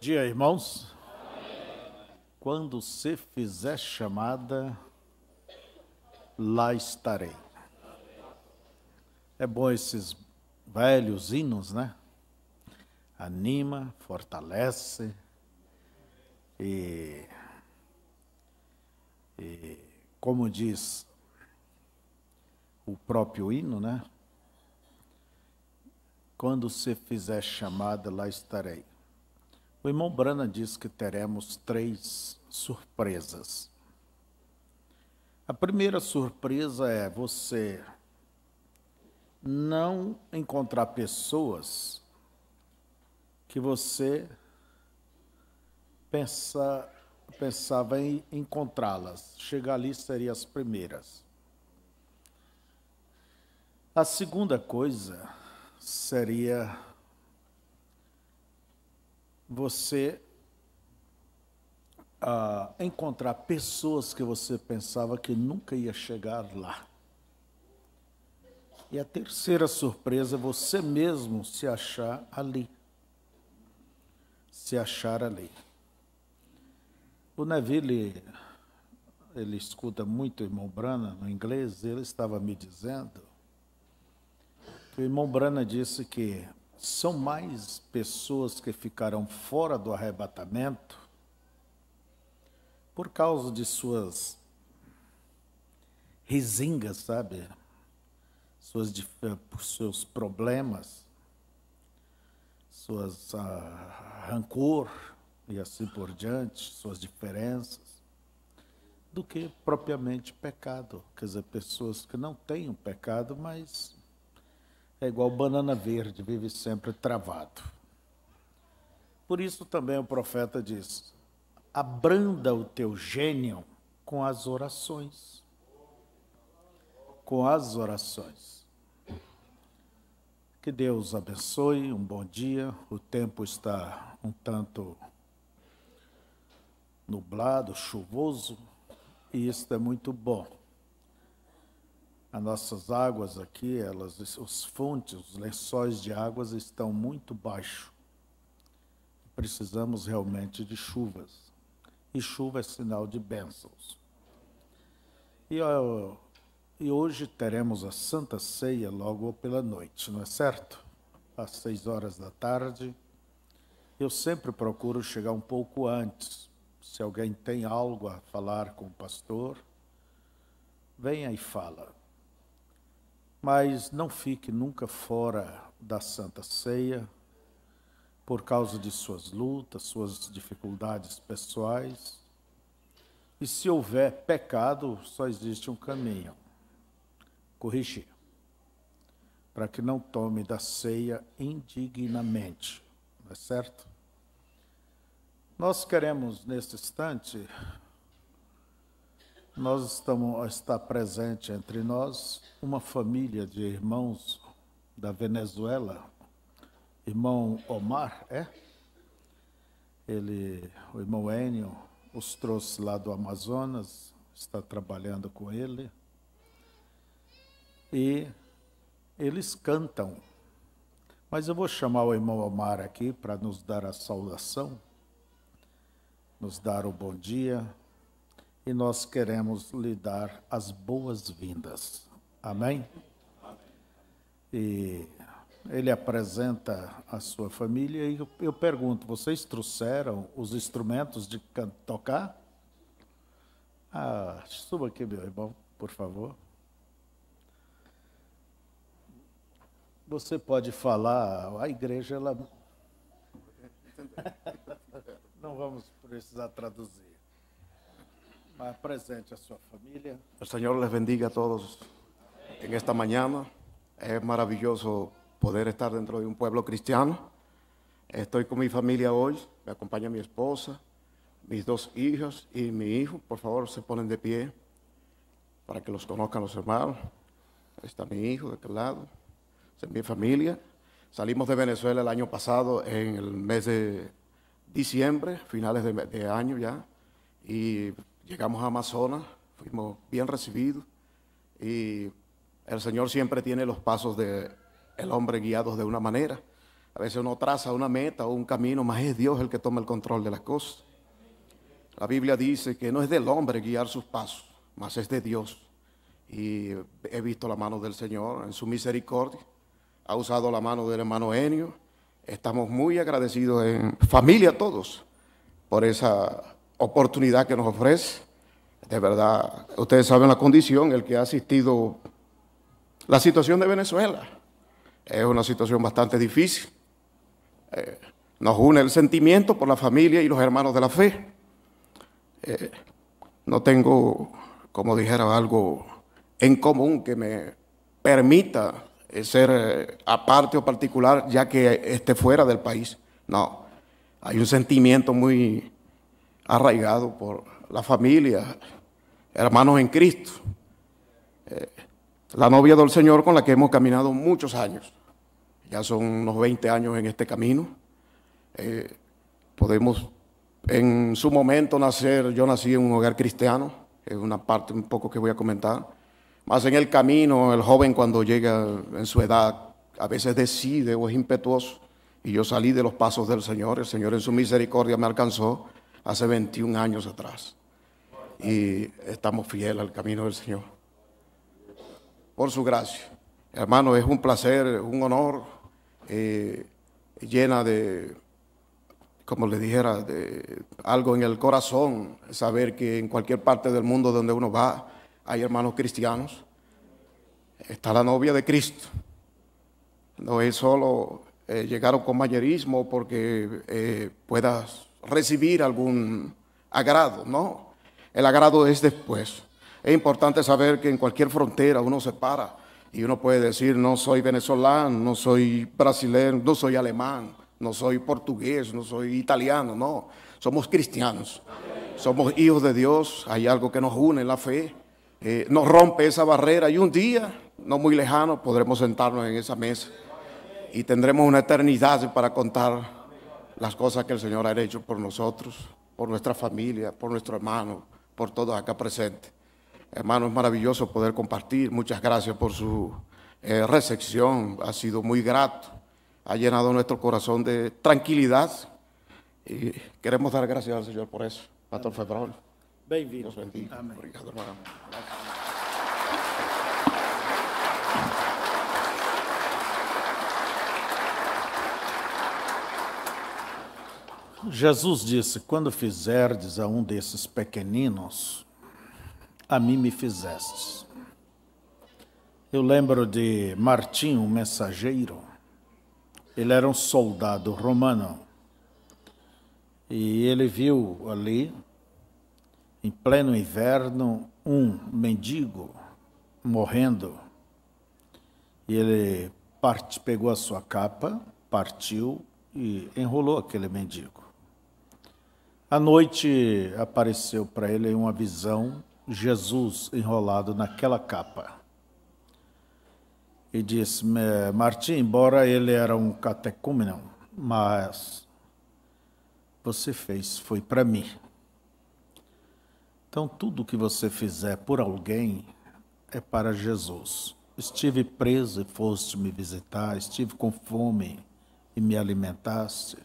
Dia, irmãos. Quando se fizer chamada, lá estarei. É bom esses velhos hinos, né? Anima, fortalece e, e como diz o próprio hino, né? Quando se fizer chamada, lá estarei. O irmão Brana diz que teremos três surpresas. A primeira surpresa é você não encontrar pessoas que você pensa, pensava em encontrá-las. Chegar ali seria as primeiras. A segunda coisa seria você ah, encontrar pessoas que você pensava que nunca ia chegar lá. E a terceira surpresa é você mesmo se achar ali. Se achar ali. O Neville, ele escuta muito o irmão Brana no inglês, ele estava me dizendo que o irmão Brana disse que são mais pessoas que ficarão fora do arrebatamento por causa de suas risingas, sabe? Suas, eh, seus problemas, suas ah, rancor e assim por diante, suas diferenças, do que propriamente pecado. Quer dizer, pessoas que não têm o um pecado, mas é igual banana verde, vive sempre travado. Por isso também o profeta diz: abranda o teu gênio com as orações. Com as orações. Que Deus abençoe, um bom dia. O tempo está um tanto nublado, chuvoso, e isso é muito bom as nossas águas aqui, elas, os fontes, os lençóis de águas estão muito baixo. Precisamos realmente de chuvas. E chuva é sinal de bênçãos. E, e hoje teremos a Santa Ceia logo pela noite, não é certo? Às seis horas da tarde. Eu sempre procuro chegar um pouco antes. Se alguém tem algo a falar com o pastor, venha e fala. Mas não fique nunca fora da Santa Ceia por causa de suas lutas, suas dificuldades pessoais. E se houver pecado, só existe um caminho: corrigir, para que não tome da ceia indignamente, não é certo? Nós queremos, neste instante, nós estamos está presente entre nós uma família de irmãos da Venezuela, irmão Omar, é? Ele, o irmão Enio, os trouxe lá do Amazonas, está trabalhando com ele. E eles cantam. Mas eu vou chamar o irmão Omar aqui para nos dar a saudação, nos dar o bom dia e nós queremos lhe dar as boas-vindas. Amém? E ele apresenta a sua família e eu, eu pergunto: vocês trouxeram os instrumentos de tocar? Ah, suba aqui, meu irmão, por favor. Você pode falar, a igreja ela não vamos precisar traduzir. presente a su familia. El Señor les bendiga a todos en esta mañana. Es maravilloso poder estar dentro de un pueblo cristiano. Estoy con mi familia hoy, me acompaña mi esposa, mis dos hijos y mi hijo. Por favor, se ponen de pie para que los conozcan los hermanos. Ahí está mi hijo de aquel lado, es mi familia. Salimos de Venezuela el año pasado en el mes de diciembre, finales de, de año ya, y Llegamos a Amazonas, fuimos bien recibidos y el Señor siempre tiene los pasos del hombre guiados de una manera. A veces uno traza una meta o un camino, más es Dios el que toma el control de las cosas. La Biblia dice que no es del hombre guiar sus pasos, más es de Dios. Y he visto la mano del Señor en su misericordia. Ha usado la mano del hermano Enio. Estamos muy agradecidos en familia todos por esa oportunidad que nos ofrece. De verdad, ustedes saben la condición, el que ha asistido. La situación de Venezuela es una situación bastante difícil. Eh, nos une el sentimiento por la familia y los hermanos de la fe. Eh, no tengo, como dijera, algo en común que me permita eh, ser aparte o particular, ya que esté fuera del país. No, hay un sentimiento muy arraigado por la familia, hermanos en Cristo, eh, la novia del Señor con la que hemos caminado muchos años. Ya son unos 20 años en este camino. Eh, podemos, en su momento, nacer, yo nací en un hogar cristiano, es una parte un poco que voy a comentar. Más en el camino, el joven cuando llega en su edad, a veces decide o es impetuoso. Y yo salí de los pasos del Señor, el Señor en su misericordia me alcanzó hace 21 años atrás. Y estamos fieles al camino del Señor. Por su gracia. Hermano, es un placer, un honor, eh, llena de, como le dijera, de algo en el corazón, saber que en cualquier parte del mundo donde uno va, hay hermanos cristianos. Está la novia de Cristo. No es solo eh, llegaron llegar a un porque eh, puedas recibir algún agrado, ¿no? El agrado es después. Es importante saber que en cualquier frontera uno se para y uno puede decir, no soy venezolano, no soy brasileño, no soy alemán, no soy portugués, no soy italiano, no. Somos cristianos, somos hijos de Dios, hay algo que nos une, la fe, eh, nos rompe esa barrera y un día, no muy lejano, podremos sentarnos en esa mesa y tendremos una eternidad para contar las cosas que el Señor ha hecho por nosotros, por nuestra familia, por nuestro hermano, por todos acá presentes. Hermano, es maravilloso poder compartir. Muchas gracias por su eh, recepción. Ha sido muy grato. Ha llenado nuestro corazón de tranquilidad. Y queremos dar gracias al Señor por eso. Pastor Febrón. Bendito. Jesus disse: Quando fizerdes a um desses pequeninos, a mim me fizestes. Eu lembro de Martim, um mensageiro. Ele era um soldado romano. E ele viu ali, em pleno inverno, um mendigo morrendo. E ele parte, pegou a sua capa, partiu e enrolou aquele mendigo. À noite apareceu para ele uma visão Jesus enrolado naquela capa. E disse: Martim, embora ele era um catecúmeno, mas você fez foi para mim. Então, tudo que você fizer por alguém é para Jesus. Estive preso e foste me visitar, estive com fome e me alimentaste.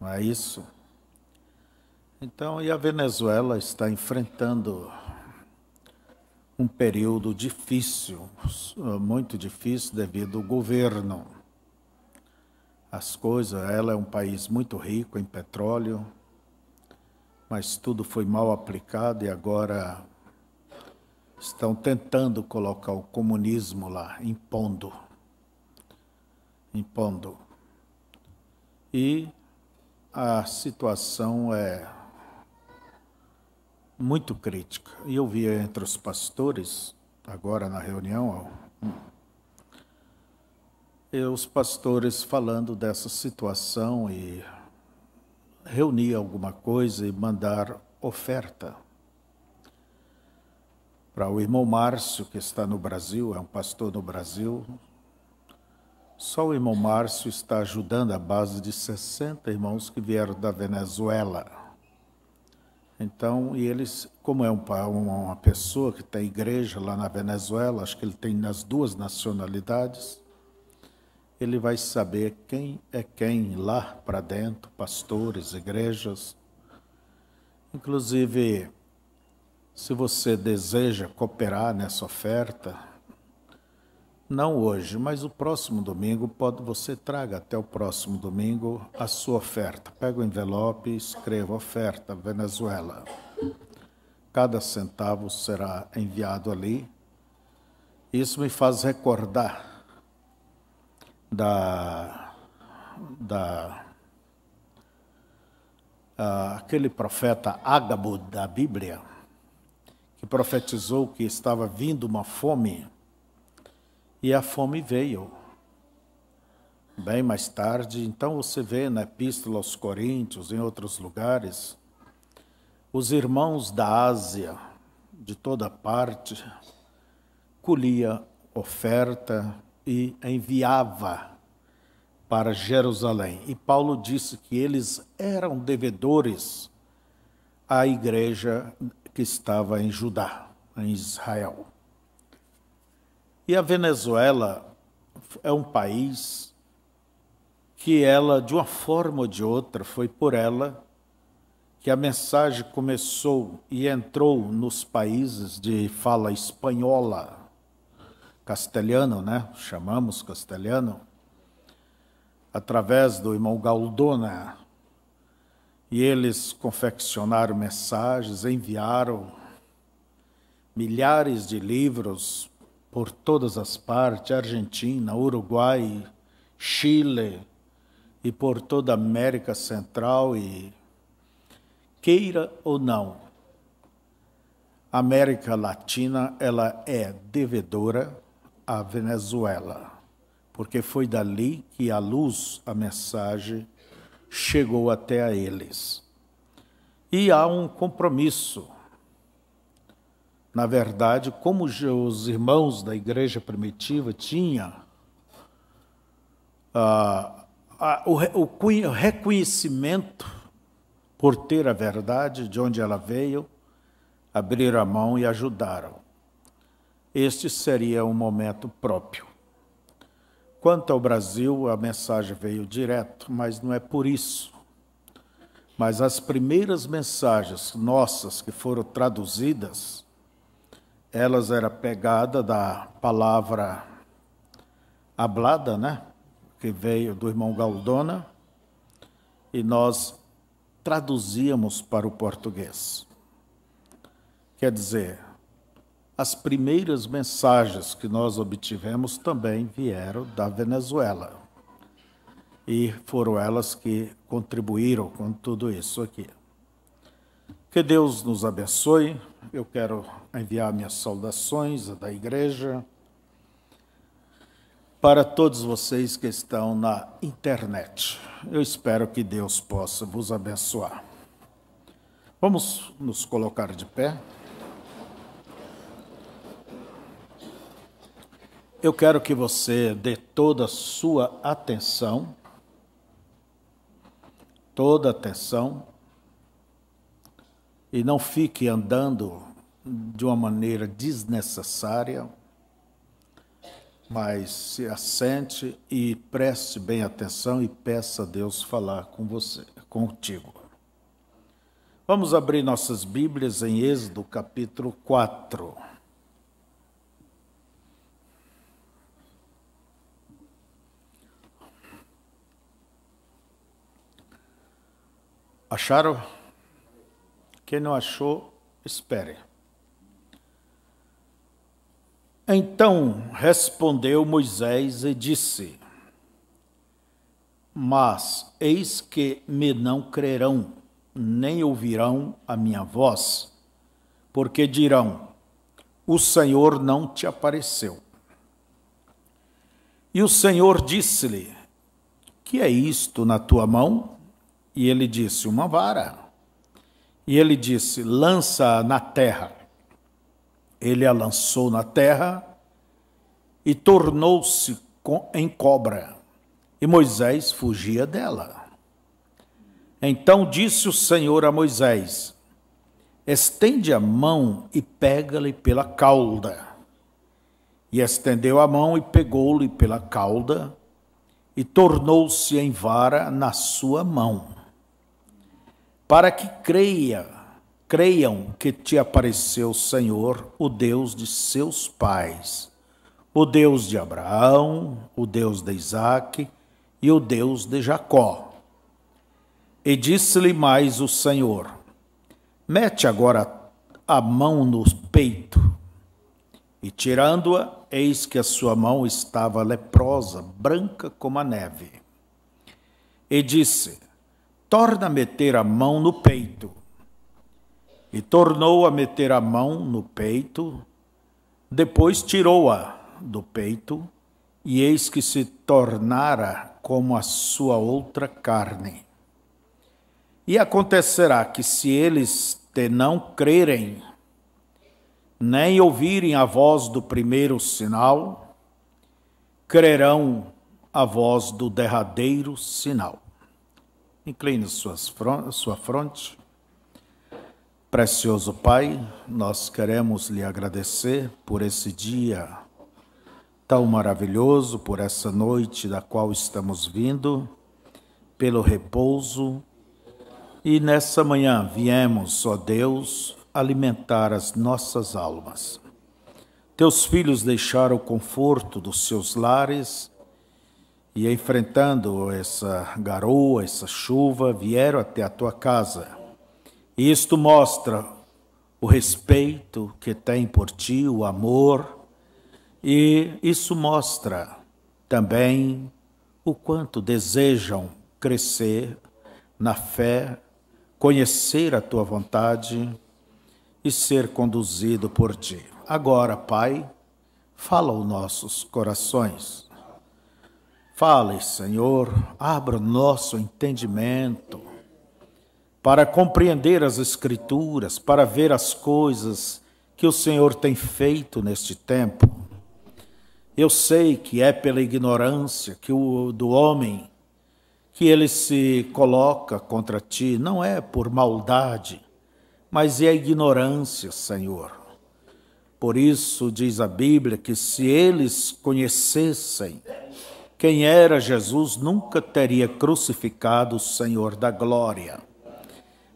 Não é isso? Então, e a Venezuela está enfrentando um período difícil, eh, muito difícil devido ao governo. As coisas, ela é um país muito rico em petróleo, mas tudo foi mal aplicado e agora estão tentando colocar o comunismo lá, impondo. Impondo. E a situação é muito crítica. E eu via entre os pastores, agora na reunião, hum, os pastores falando dessa situação e reunir alguma coisa e mandar oferta para o irmão Márcio, que está no Brasil, é um pastor no Brasil. Só o irmão Márcio está ajudando a base de 60 irmãos que vieram da Venezuela. Então, e eles, como é uma, uma pessoa que tem igreja lá na Venezuela, acho que ele tem nas duas nacionalidades, ele vai saber quem é quem lá para dentro, pastores, igrejas. Inclusive, se você deseja cooperar nessa oferta, não hoje, mas o próximo domingo, pode, você traga até o próximo domingo a sua oferta. Pega o envelope e escreva oferta Venezuela. Cada centavo será enviado ali. Isso me faz recordar da, da ah, aquele profeta Ágabo da Bíblia, que profetizou que estava vindo uma fome e a fome veio. Bem mais tarde, então você vê na Epístola aos Coríntios, em outros lugares, os irmãos da Ásia, de toda parte, colhia oferta e enviava para Jerusalém. E Paulo disse que eles eram devedores à igreja que estava em Judá, em Israel. E a Venezuela é um país que ela, de uma forma ou de outra, foi por ela que a mensagem começou e entrou nos países de fala espanhola, castelhano, né? Chamamos castelhano, através do irmão Galdona. E eles confeccionaram mensagens, enviaram milhares de livros por todas as partes Argentina, Uruguai, Chile e por toda a América Central e queira ou não, a América Latina ela é devedora à Venezuela, porque foi dali que a luz, a mensagem chegou até a eles. E há um compromisso na verdade, como os irmãos da igreja primitiva tinham ah, o, o, o reconhecimento por ter a verdade de onde ela veio, abriram a mão e ajudaram. Este seria um momento próprio. Quanto ao Brasil, a mensagem veio direto, mas não é por isso. Mas as primeiras mensagens nossas que foram traduzidas elas era pegada da palavra hablada, né? Que veio do irmão Galdona, e nós traduzíamos para o português. Quer dizer, as primeiras mensagens que nós obtivemos também vieram da Venezuela. E foram elas que contribuíram com tudo isso aqui. Que Deus nos abençoe eu quero enviar minhas saudações da igreja para todos vocês que estão na internet. Eu espero que Deus possa vos abençoar. Vamos nos colocar de pé. Eu quero que você dê toda a sua atenção, toda a atenção e não fique andando de uma maneira desnecessária, mas se assente e preste bem atenção e peça a Deus falar com você, contigo. Vamos abrir nossas Bíblias em Êxodo capítulo 4. Acharam? Quem não achou, espere. Então respondeu Moisés e disse: Mas eis que me não crerão, nem ouvirão a minha voz, porque dirão: O Senhor não te apareceu. E o Senhor disse-lhe: Que é isto na tua mão? E ele disse: Uma vara. E ele disse: lança na terra. Ele a lançou na terra e tornou-se em cobra. E Moisés fugia dela. Então disse o Senhor a Moisés: Estende a mão e pega-lhe pela cauda. E estendeu a mão e pegou-lhe pela cauda, e tornou-se em vara na sua mão para que creia, creiam que te apareceu o Senhor, o Deus de seus pais, o Deus de Abraão, o Deus de Isaac e o Deus de Jacó. E disse-lhe mais o Senhor: Mete agora a mão no peito. E tirando-a, eis que a sua mão estava leprosa, branca como a neve. E disse: torna a meter a mão no peito. E tornou a meter a mão no peito, depois tirou-a do peito, e eis que se tornara como a sua outra carne. E acontecerá que se eles te não crerem, nem ouvirem a voz do primeiro sinal, crerão a voz do derradeiro sinal. Incline fron sua fronte. Precioso Pai, nós queremos lhe agradecer por esse dia tão maravilhoso, por essa noite da qual estamos vindo, pelo repouso. E nessa manhã viemos, ó Deus, alimentar as nossas almas. Teus filhos deixaram o conforto dos seus lares e enfrentando essa garoa, essa chuva, vieram até a tua casa. E isto mostra o respeito que tem por ti, o amor, e isso mostra também o quanto desejam crescer na fé, conhecer a tua vontade e ser conduzido por ti. Agora, Pai, fala aos nossos corações Fale, Senhor, abra nosso entendimento para compreender as Escrituras, para ver as coisas que o Senhor tem feito neste tempo. Eu sei que é pela ignorância que o, do homem que ele se coloca contra ti, não é por maldade, mas é a ignorância, Senhor. Por isso diz a Bíblia que se eles conhecessem quem era Jesus nunca teria crucificado o Senhor da glória.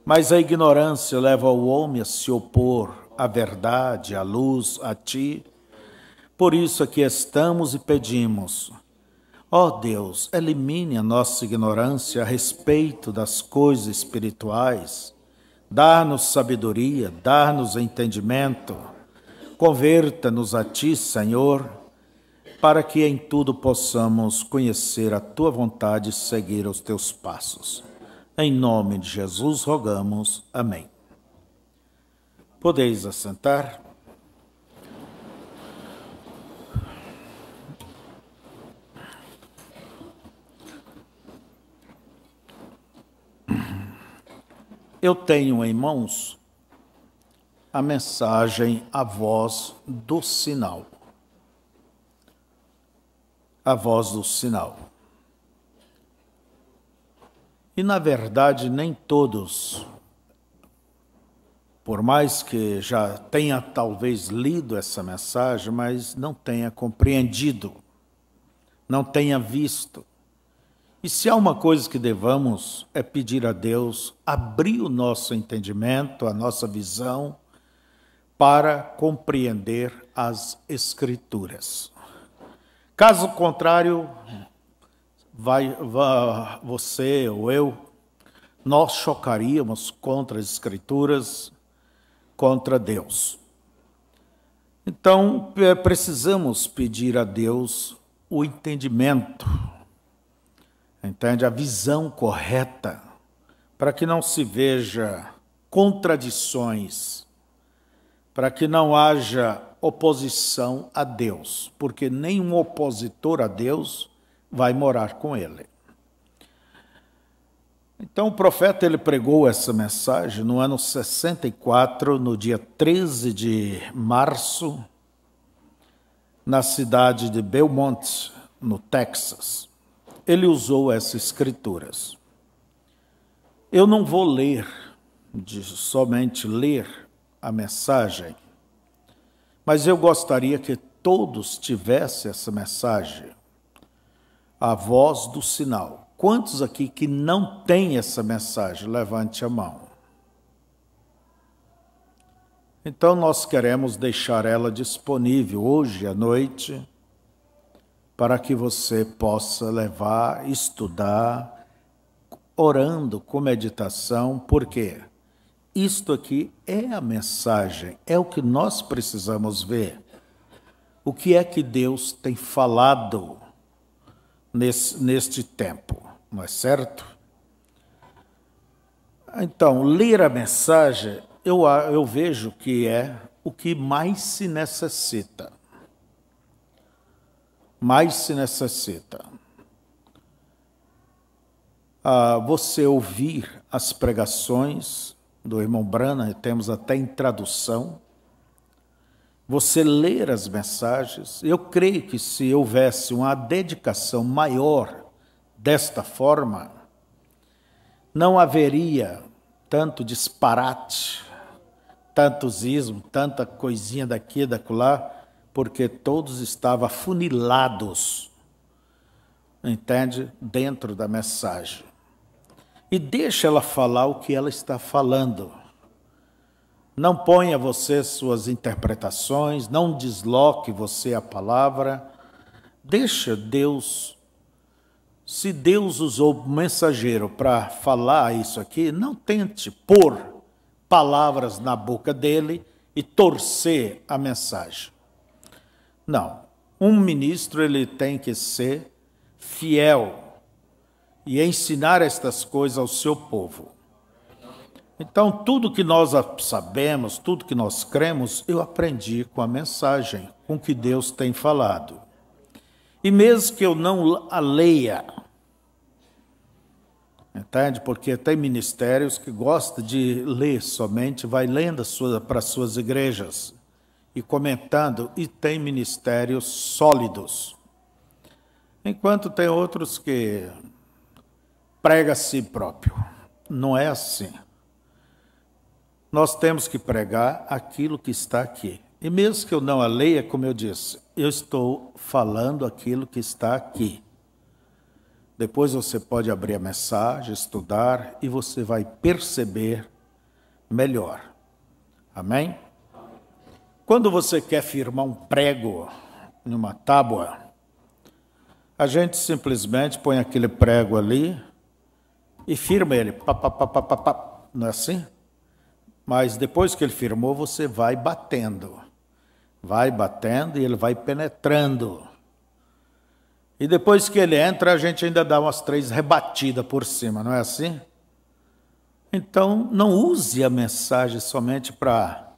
Mas a ignorância leva o homem a se opor à verdade, à luz, a ti. Por isso aqui estamos e pedimos: ó oh Deus, elimine a nossa ignorância a respeito das coisas espirituais. Dá-nos sabedoria, dá-nos entendimento. Converta-nos a ti, Senhor para que em tudo possamos conhecer a tua vontade e seguir os teus passos. Em nome de Jesus rogamos. Amém. Podeis assentar. Eu tenho em mãos a mensagem A Voz do Sinal a voz do sinal. E, na verdade, nem todos, por mais que já tenha talvez lido essa mensagem, mas não tenha compreendido, não tenha visto. E se há uma coisa que devamos é pedir a Deus abrir o nosso entendimento, a nossa visão, para compreender as Escrituras. Caso contrário, vai, vai, você ou eu, nós chocaríamos contra as Escrituras, contra Deus. Então, é, precisamos pedir a Deus o entendimento, entende? A visão correta, para que não se veja contradições, para que não haja oposição a Deus, porque nenhum opositor a Deus vai morar com ele. Então o profeta ele pregou essa mensagem no ano 64, no dia 13 de março, na cidade de Belmont, no Texas. Ele usou essas escrituras. Eu não vou ler, somente ler a mensagem, mas eu gostaria que todos tivessem essa mensagem, a voz do sinal. Quantos aqui que não têm essa mensagem? Levante a mão. Então nós queremos deixar ela disponível hoje à noite para que você possa levar, estudar, orando com meditação. Por quê? Isto aqui é a mensagem, é o que nós precisamos ver. O que é que Deus tem falado nesse, neste tempo, não é certo? Então, ler a mensagem, eu, eu vejo que é o que mais se necessita. Mais se necessita. Ah, você ouvir as pregações, do irmão Brana, temos até em tradução. Você ler as mensagens, eu creio que se houvesse uma dedicação maior desta forma, não haveria tanto disparate, tanto zismo tanta coisinha daqui, dacolá, porque todos estavam funilados, entende? Dentro da mensagem e deixa ela falar o que ela está falando. Não ponha você suas interpretações, não desloque você a palavra. Deixa Deus. Se Deus usou o mensageiro para falar isso aqui, não tente pôr palavras na boca dele e torcer a mensagem. Não. Um ministro ele tem que ser fiel e ensinar estas coisas ao seu povo. Então, tudo que nós sabemos, tudo que nós cremos, eu aprendi com a mensagem, com que Deus tem falado. E mesmo que eu não a leia, entende? Porque tem ministérios que gostam de ler somente, vai lendo sua, para suas igrejas e comentando, e tem ministérios sólidos. Enquanto tem outros que prega a si próprio. Não é assim. Nós temos que pregar aquilo que está aqui. E mesmo que eu não a leia, como eu disse, eu estou falando aquilo que está aqui. Depois você pode abrir a mensagem, estudar e você vai perceber melhor. Amém? Quando você quer firmar um prego em uma tábua, a gente simplesmente põe aquele prego ali, e firma ele. Pá, pá, pá, pá, pá, pá. Não é assim? Mas depois que ele firmou, você vai batendo. Vai batendo e ele vai penetrando. E depois que ele entra, a gente ainda dá umas três rebatidas por cima, não é assim? Então, não use a mensagem somente para.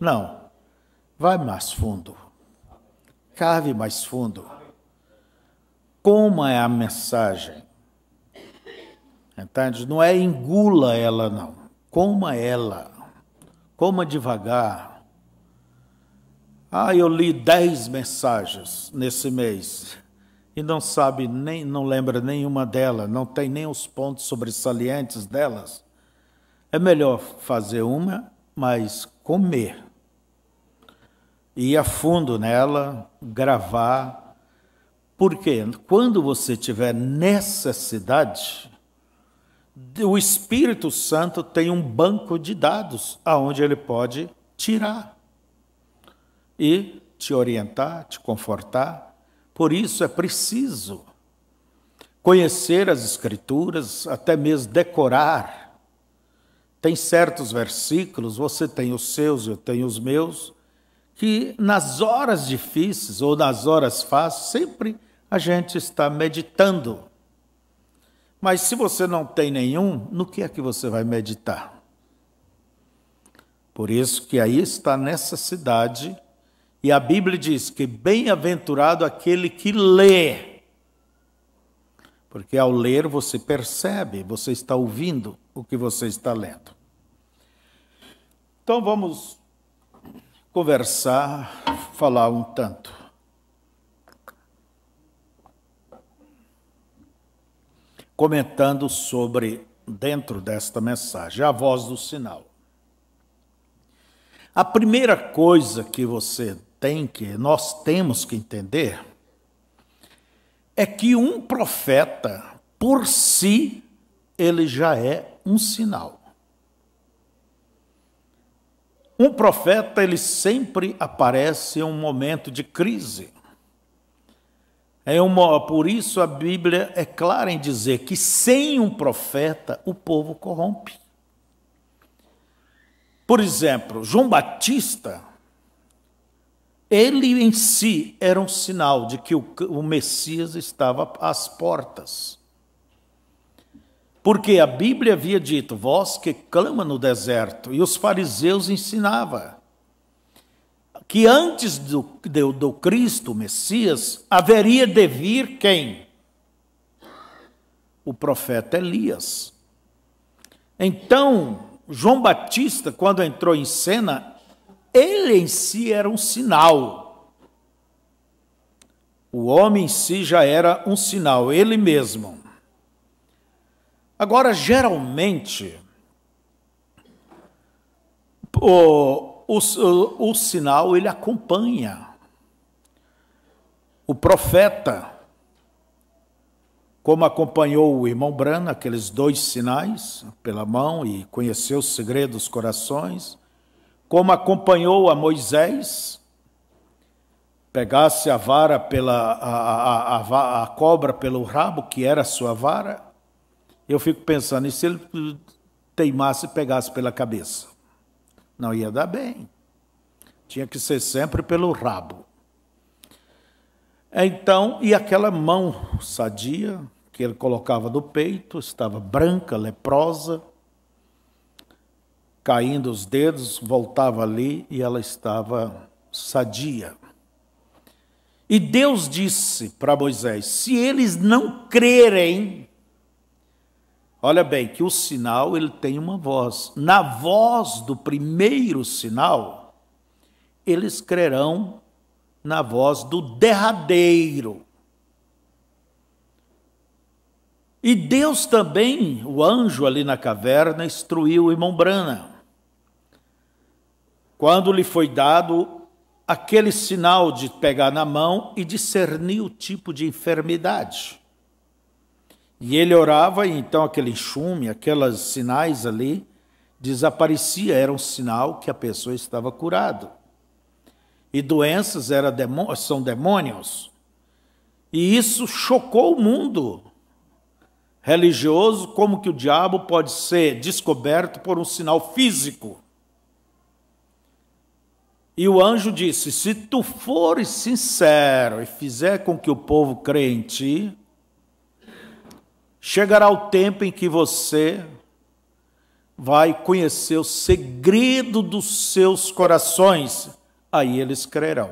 Não. Vai mais fundo. Cave mais fundo. Como é a mensagem? Entende? Não é engula ela, não. Coma ela. Coma devagar. Ah, eu li dez mensagens nesse mês e não sabe nem, não lembra nenhuma delas, não tem nem os pontos sobressalientes delas. É melhor fazer uma, mas comer. Ir a fundo nela, gravar. Porque quando você tiver necessidade, o Espírito Santo tem um banco de dados aonde ele pode tirar e te orientar, te confortar. Por isso é preciso conhecer as escrituras, até mesmo decorar. Tem certos versículos, você tem os seus, eu tenho os meus, que nas horas difíceis ou nas horas fáceis, sempre a gente está meditando mas se você não tem nenhum, no que é que você vai meditar? Por isso que aí está nessa cidade e a Bíblia diz que bem-aventurado aquele que lê. Porque ao ler você percebe, você está ouvindo o que você está lendo. Então vamos conversar, falar um tanto. comentando sobre, dentro desta mensagem, a voz do sinal. A primeira coisa que você tem que, nós temos que entender, é que um profeta, por si, ele já é um sinal. Um profeta, ele sempre aparece em um momento de crise. É uma, por isso a Bíblia é clara em dizer que sem um profeta o povo corrompe. Por exemplo, João Batista, ele em si era um sinal de que o, o Messias estava às portas. Porque a Bíblia havia dito: Vós que clama no deserto, e os fariseus ensinava que antes do, do, do Cristo, Messias, haveria de vir quem? O profeta Elias. Então, João Batista, quando entrou em cena, ele em si era um sinal. O homem em si já era um sinal, ele mesmo. Agora, geralmente, o, o, o, sinal ele acompanha o profeta, como acompanhou o irmão Brana, aqueles dois sinais pela mão e conheceu os segredos dos corações, como acompanhou a Moisés, pegasse a vara pela a, a, a, a cobra pelo rabo, que era a sua vara, eu fico pensando, e se ele teimasse e pegasse pela cabeça? Não ia dar bem. Tinha que ser sempre pelo rabo. Então, e aquela mão sadia que ele colocava do peito, estava branca, leprosa, caindo os dedos, voltava ali e ela estava sadia. E Deus disse para Moisés: se eles não crerem, Olha bem, que o sinal ele tem uma voz. Na voz do primeiro sinal, eles crerão na voz do derradeiro. E Deus também, o anjo ali na caverna, instruiu o irmão Brana. Quando lhe foi dado aquele sinal de pegar na mão e discernir o tipo de enfermidade. E ele orava e então aquele enxume, aqueles sinais ali, desaparecia, era um sinal que a pessoa estava curada. E doenças era demônio, são demônios. E isso chocou o mundo religioso, como que o diabo pode ser descoberto por um sinal físico. E o anjo disse: Se tu fores sincero e fizer com que o povo crê em ti, Chegará o tempo em que você vai conhecer o segredo dos seus corações, aí eles crerão.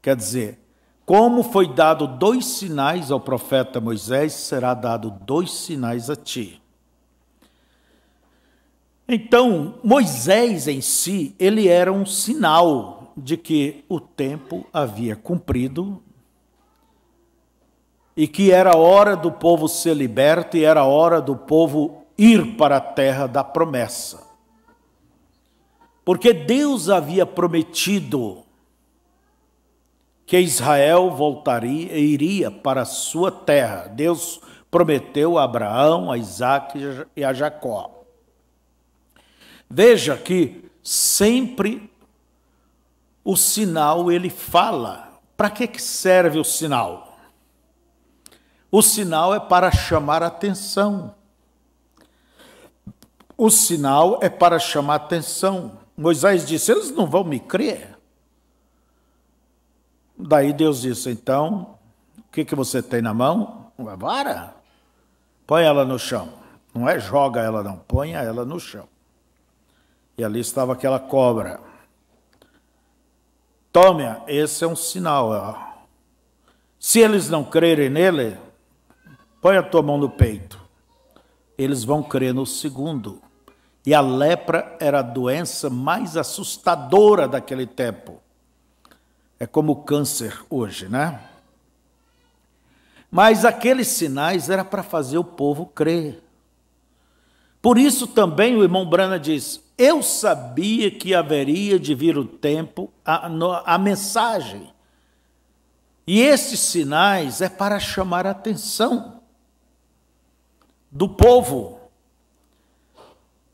Quer dizer, como foi dado dois sinais ao profeta Moisés, será dado dois sinais a ti. Então, Moisés em si, ele era um sinal de que o tempo havia cumprido e que era hora do povo ser liberto e era hora do povo ir para a terra da promessa. Porque Deus havia prometido que Israel voltaria e iria para a sua terra. Deus prometeu a Abraão, a Isaac e a Jacó. Veja que sempre o sinal ele fala. Para que, que serve o sinal? O sinal é para chamar atenção. O sinal é para chamar atenção. Moisés disse: Eles não vão me crer. Daí Deus disse: Então, o que, que você tem na mão? Uma vara? Põe ela no chão. Não é joga ela, não. Põe ela no chão. E ali estava aquela cobra. Tome, esse é um sinal. Ó. Se eles não crerem nele, Põe a tua mão no peito. Eles vão crer no segundo. E a lepra era a doença mais assustadora daquele tempo. É como o câncer hoje, né? Mas aqueles sinais era para fazer o povo crer. Por isso também o irmão Brana diz: Eu sabia que haveria de vir o tempo, a, a mensagem. E esses sinais é para chamar a atenção do povo.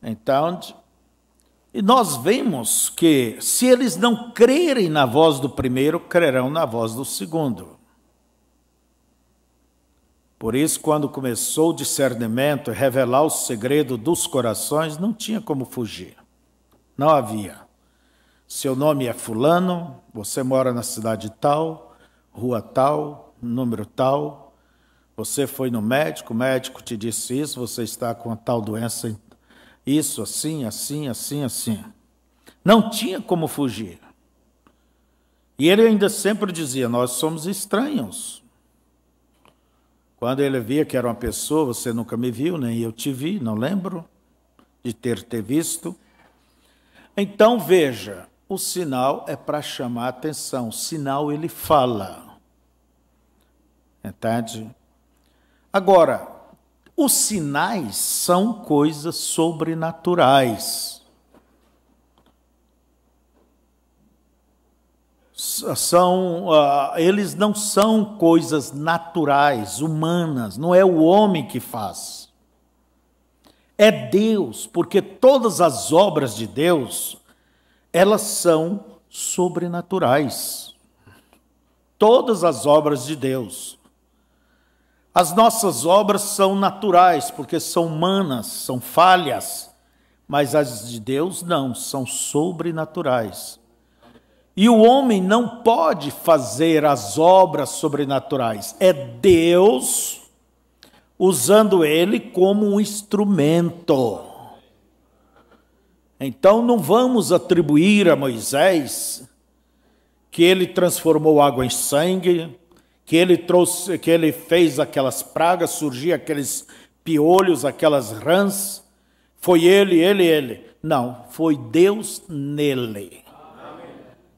Então, e nós vemos que se eles não crerem na voz do primeiro, crerão na voz do segundo. Por isso, quando começou o discernimento e revelar o segredo dos corações, não tinha como fugir. Não havia. Seu nome é Fulano, você mora na cidade tal, rua tal, número tal, você foi no médico, o médico te disse isso, você está com tal doença, isso, assim, assim, assim, assim. Não tinha como fugir. E ele ainda sempre dizia: Nós somos estranhos. Quando ele via que era uma pessoa, você nunca me viu, nem eu te vi, não lembro de ter te visto. Então veja, o sinal é para chamar a atenção, o sinal ele fala. Entende? Agora, os sinais são coisas sobrenaturais. São, uh, eles não são coisas naturais, humanas, não é o homem que faz. É Deus, porque todas as obras de Deus, elas são sobrenaturais. Todas as obras de Deus as nossas obras são naturais, porque são humanas, são falhas, mas as de Deus não, são sobrenaturais. E o homem não pode fazer as obras sobrenaturais, é Deus usando ele como um instrumento. Então não vamos atribuir a Moisés que ele transformou água em sangue, que ele trouxe, que ele fez aquelas pragas, surgir aqueles piolhos, aquelas rãs. Foi ele, ele, ele. Não, foi Deus nele.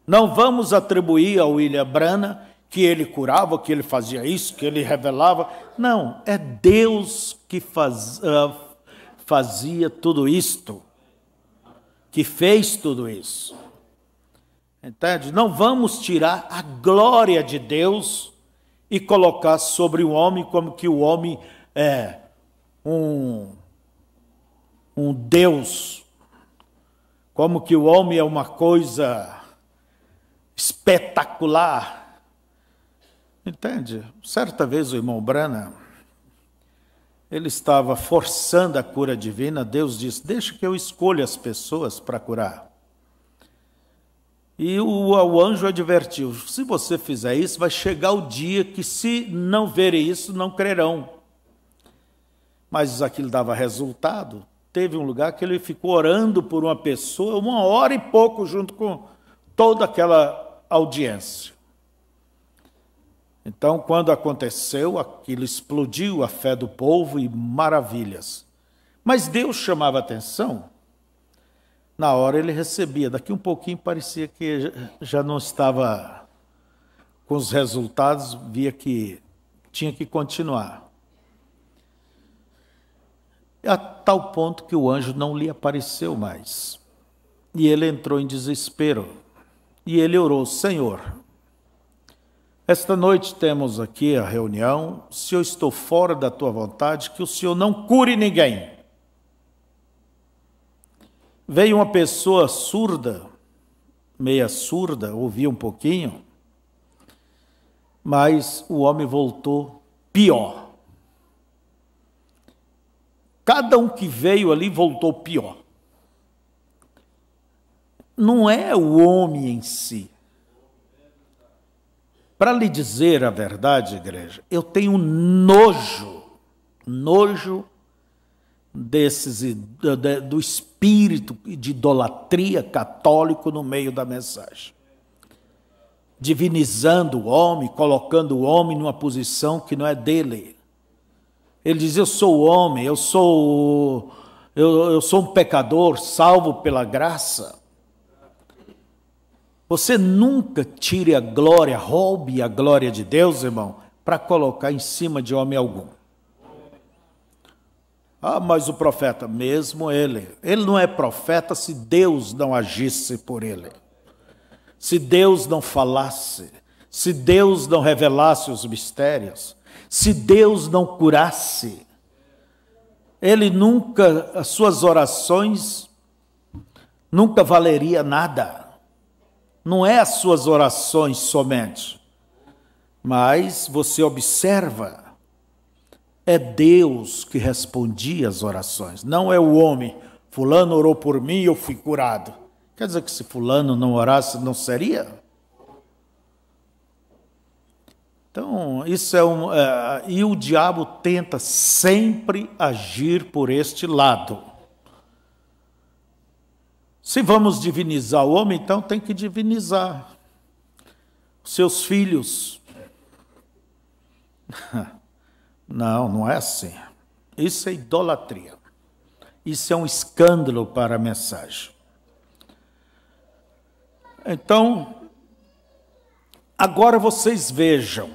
Não vamos atribuir a William Brana que ele curava, que ele fazia isso, que ele revelava. Não, é Deus que faz, uh, fazia tudo isto, que fez tudo isso. Entende? Não vamos tirar a glória de Deus e colocar sobre o homem como que o homem é um, um Deus, como que o homem é uma coisa espetacular. Entende? Certa vez o irmão Brana, ele estava forçando a cura divina, Deus disse: Deixa que eu escolha as pessoas para curar. E o, o anjo advertiu: se você fizer isso, vai chegar o dia que, se não verem isso, não crerão. Mas aquilo dava resultado. Teve um lugar que ele ficou orando por uma pessoa, uma hora e pouco, junto com toda aquela audiência. Então, quando aconteceu, aquilo explodiu a fé do povo e maravilhas. Mas Deus chamava atenção na hora ele recebia. Daqui um pouquinho parecia que já não estava com os resultados, via que tinha que continuar. A tal ponto que o anjo não lhe apareceu mais. E ele entrou em desespero. E ele orou: Senhor, esta noite temos aqui a reunião. Se eu estou fora da tua vontade, que o Senhor não cure ninguém Veio uma pessoa surda, meia surda, ouvia um pouquinho, mas o homem voltou pior. Cada um que veio ali voltou pior. Não é o homem em si. Para lhe dizer a verdade, igreja, eu tenho nojo, nojo desses do espírito de idolatria católico no meio da mensagem. Divinizando o homem, colocando o homem numa posição que não é dele. Ele diz: Eu sou o homem, eu sou eu, eu sou um pecador salvo pela graça. Você nunca tire a glória, roube a glória de Deus, irmão, para colocar em cima de homem algum. Ah, mas o profeta, mesmo ele, ele não é profeta se Deus não agisse por ele, se Deus não falasse, se Deus não revelasse os mistérios, se Deus não curasse. Ele nunca, as suas orações nunca valeria nada. Não é as suas orações somente, mas você observa é Deus que respondia as orações, não é o homem. Fulano orou por mim e eu fui curado. Quer dizer que se Fulano não orasse, não seria? Então, isso é um. É, e o diabo tenta sempre agir por este lado. Se vamos divinizar o homem, então tem que divinizar seus filhos. Não, não é assim. Isso é idolatria. Isso é um escândalo para a mensagem. Então, agora vocês vejam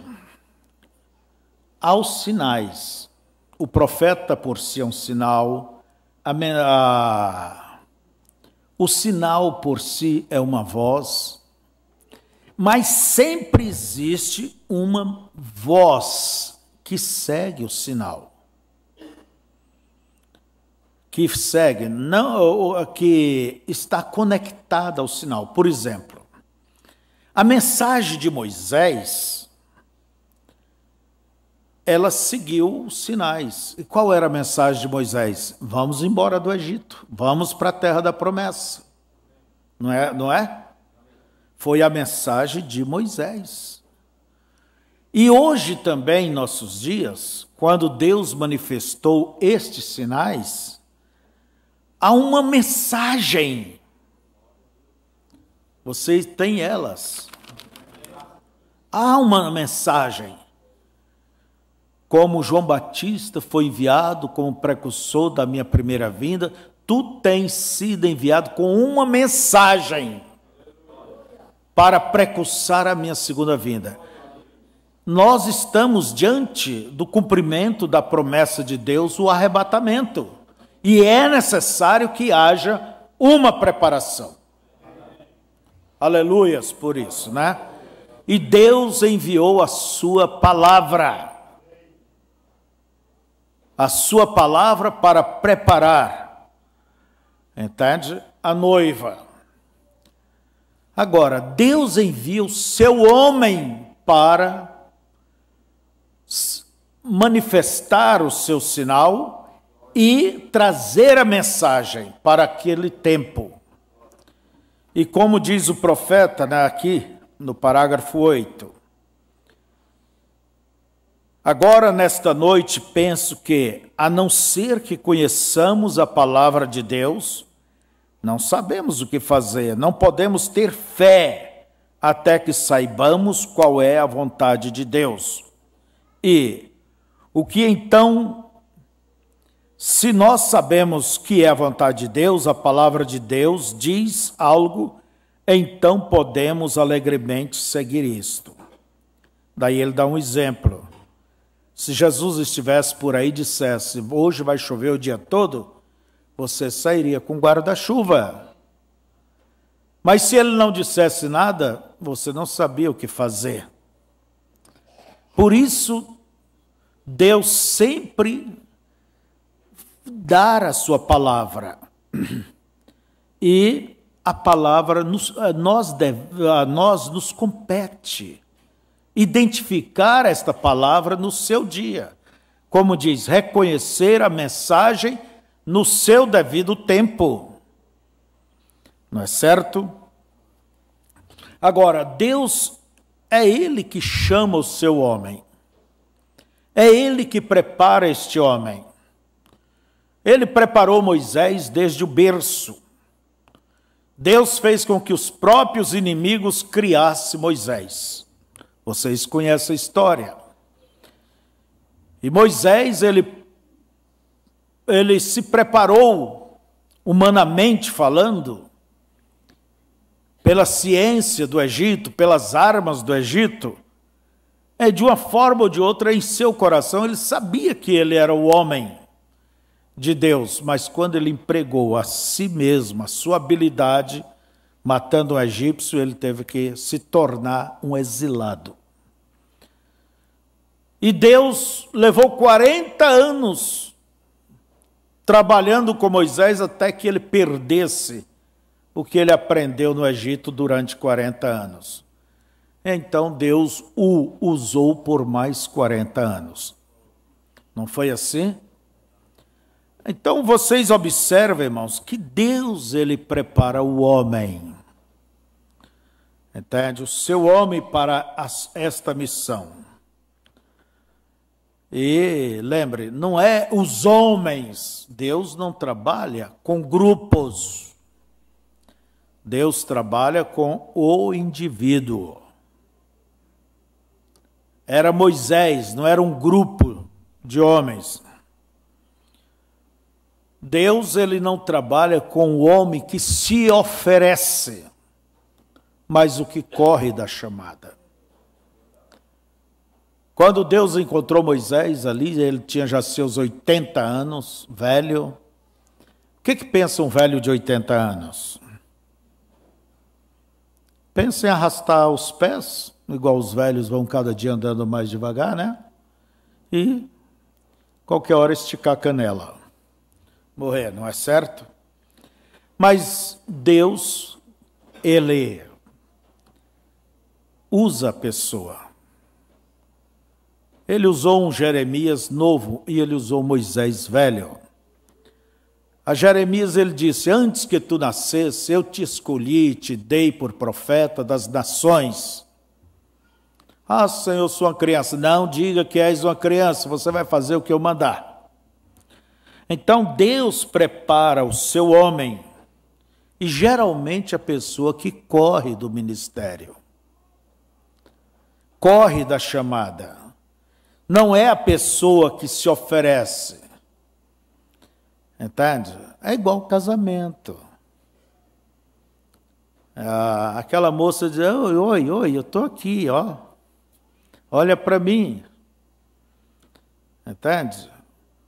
aos sinais. O profeta por si é um sinal, a, a, o sinal por si é uma voz, mas sempre existe uma voz que segue o sinal. Que segue, não, que está conectada ao sinal. Por exemplo, a mensagem de Moisés, ela seguiu os sinais. E qual era a mensagem de Moisés? Vamos embora do Egito, vamos para a terra da promessa. Não é? Não é? Foi a mensagem de Moisés. E hoje também, em nossos dias, quando Deus manifestou estes sinais, há uma mensagem. Vocês têm elas. Há uma mensagem. Como João Batista foi enviado como precursor da minha primeira vinda, tu tens sido enviado com uma mensagem para precursar a minha segunda vinda nós estamos diante do cumprimento da promessa de Deus, o arrebatamento. E é necessário que haja uma preparação. Aleluias por isso, né? E Deus enviou a sua palavra. A sua palavra para preparar, entende? A noiva. Agora, Deus envia o seu homem para manifestar o seu sinal e trazer a mensagem para aquele tempo. E como diz o profeta né, aqui no parágrafo 8. Agora, nesta noite, penso que, a não ser que conheçamos a palavra de Deus, não sabemos o que fazer, não podemos ter fé até que saibamos qual é a vontade de Deus. E o que então, se nós sabemos que é a vontade de Deus, a palavra de Deus diz algo, então podemos alegremente seguir isto. Daí ele dá um exemplo. Se Jesus estivesse por aí e dissesse: Hoje vai chover o dia todo, você sairia com guarda-chuva. Mas se ele não dissesse nada, você não sabia o que fazer. Por isso, Deus sempre dar a sua palavra. E a palavra nos, eh, nós, deve, nós nos compete identificar esta palavra no seu dia. Como diz, reconhecer a mensagem no seu devido tempo. Não é certo? Agora, Deus é Ele que chama o seu homem. É ele que prepara este homem. Ele preparou Moisés desde o berço. Deus fez com que os próprios inimigos criassem Moisés. Vocês conhecem a história. E Moisés, ele, ele se preparou, humanamente falando, pela ciência do Egito, pelas armas do Egito, é de uma forma ou de outra em seu coração, ele sabia que ele era o homem de Deus, mas quando ele empregou a si mesmo a sua habilidade, matando um egípcio, ele teve que se tornar um exilado. E Deus levou 40 anos trabalhando com Moisés até que ele perdesse o que ele aprendeu no Egito durante 40 anos. Então Deus o usou por mais 40 anos. Não foi assim? Então vocês observem, irmãos, que Deus ele prepara o homem. Entende? O seu homem para esta missão. E lembre, não é os homens. Deus não trabalha com grupos. Deus trabalha com o indivíduo era Moisés, não era um grupo de homens. Deus ele não trabalha com o homem que se oferece, mas o que corre da chamada. Quando Deus encontrou Moisés ali, ele tinha já seus 80 anos, velho. O que, que pensa um velho de 80 anos? Pensa em arrastar os pés? igual os velhos vão cada dia andando mais devagar, né? E qualquer hora esticar a canela. Morrer, não é certo? Mas Deus, Ele usa a pessoa. Ele usou um Jeremias novo e ele usou Moisés velho. A Jeremias ele disse: Antes que tu nascesse, eu te escolhi, te dei por profeta das nações. Ah, Senhor, sou uma criança. Não diga que és uma criança, você vai fazer o que eu mandar. Então Deus prepara o seu homem, e geralmente a pessoa que corre do ministério, corre da chamada, não é a pessoa que se oferece. Entende? É igual o casamento. Ah, aquela moça diz: Oi, oi, oi, eu estou aqui, ó. Olha para mim. Entende?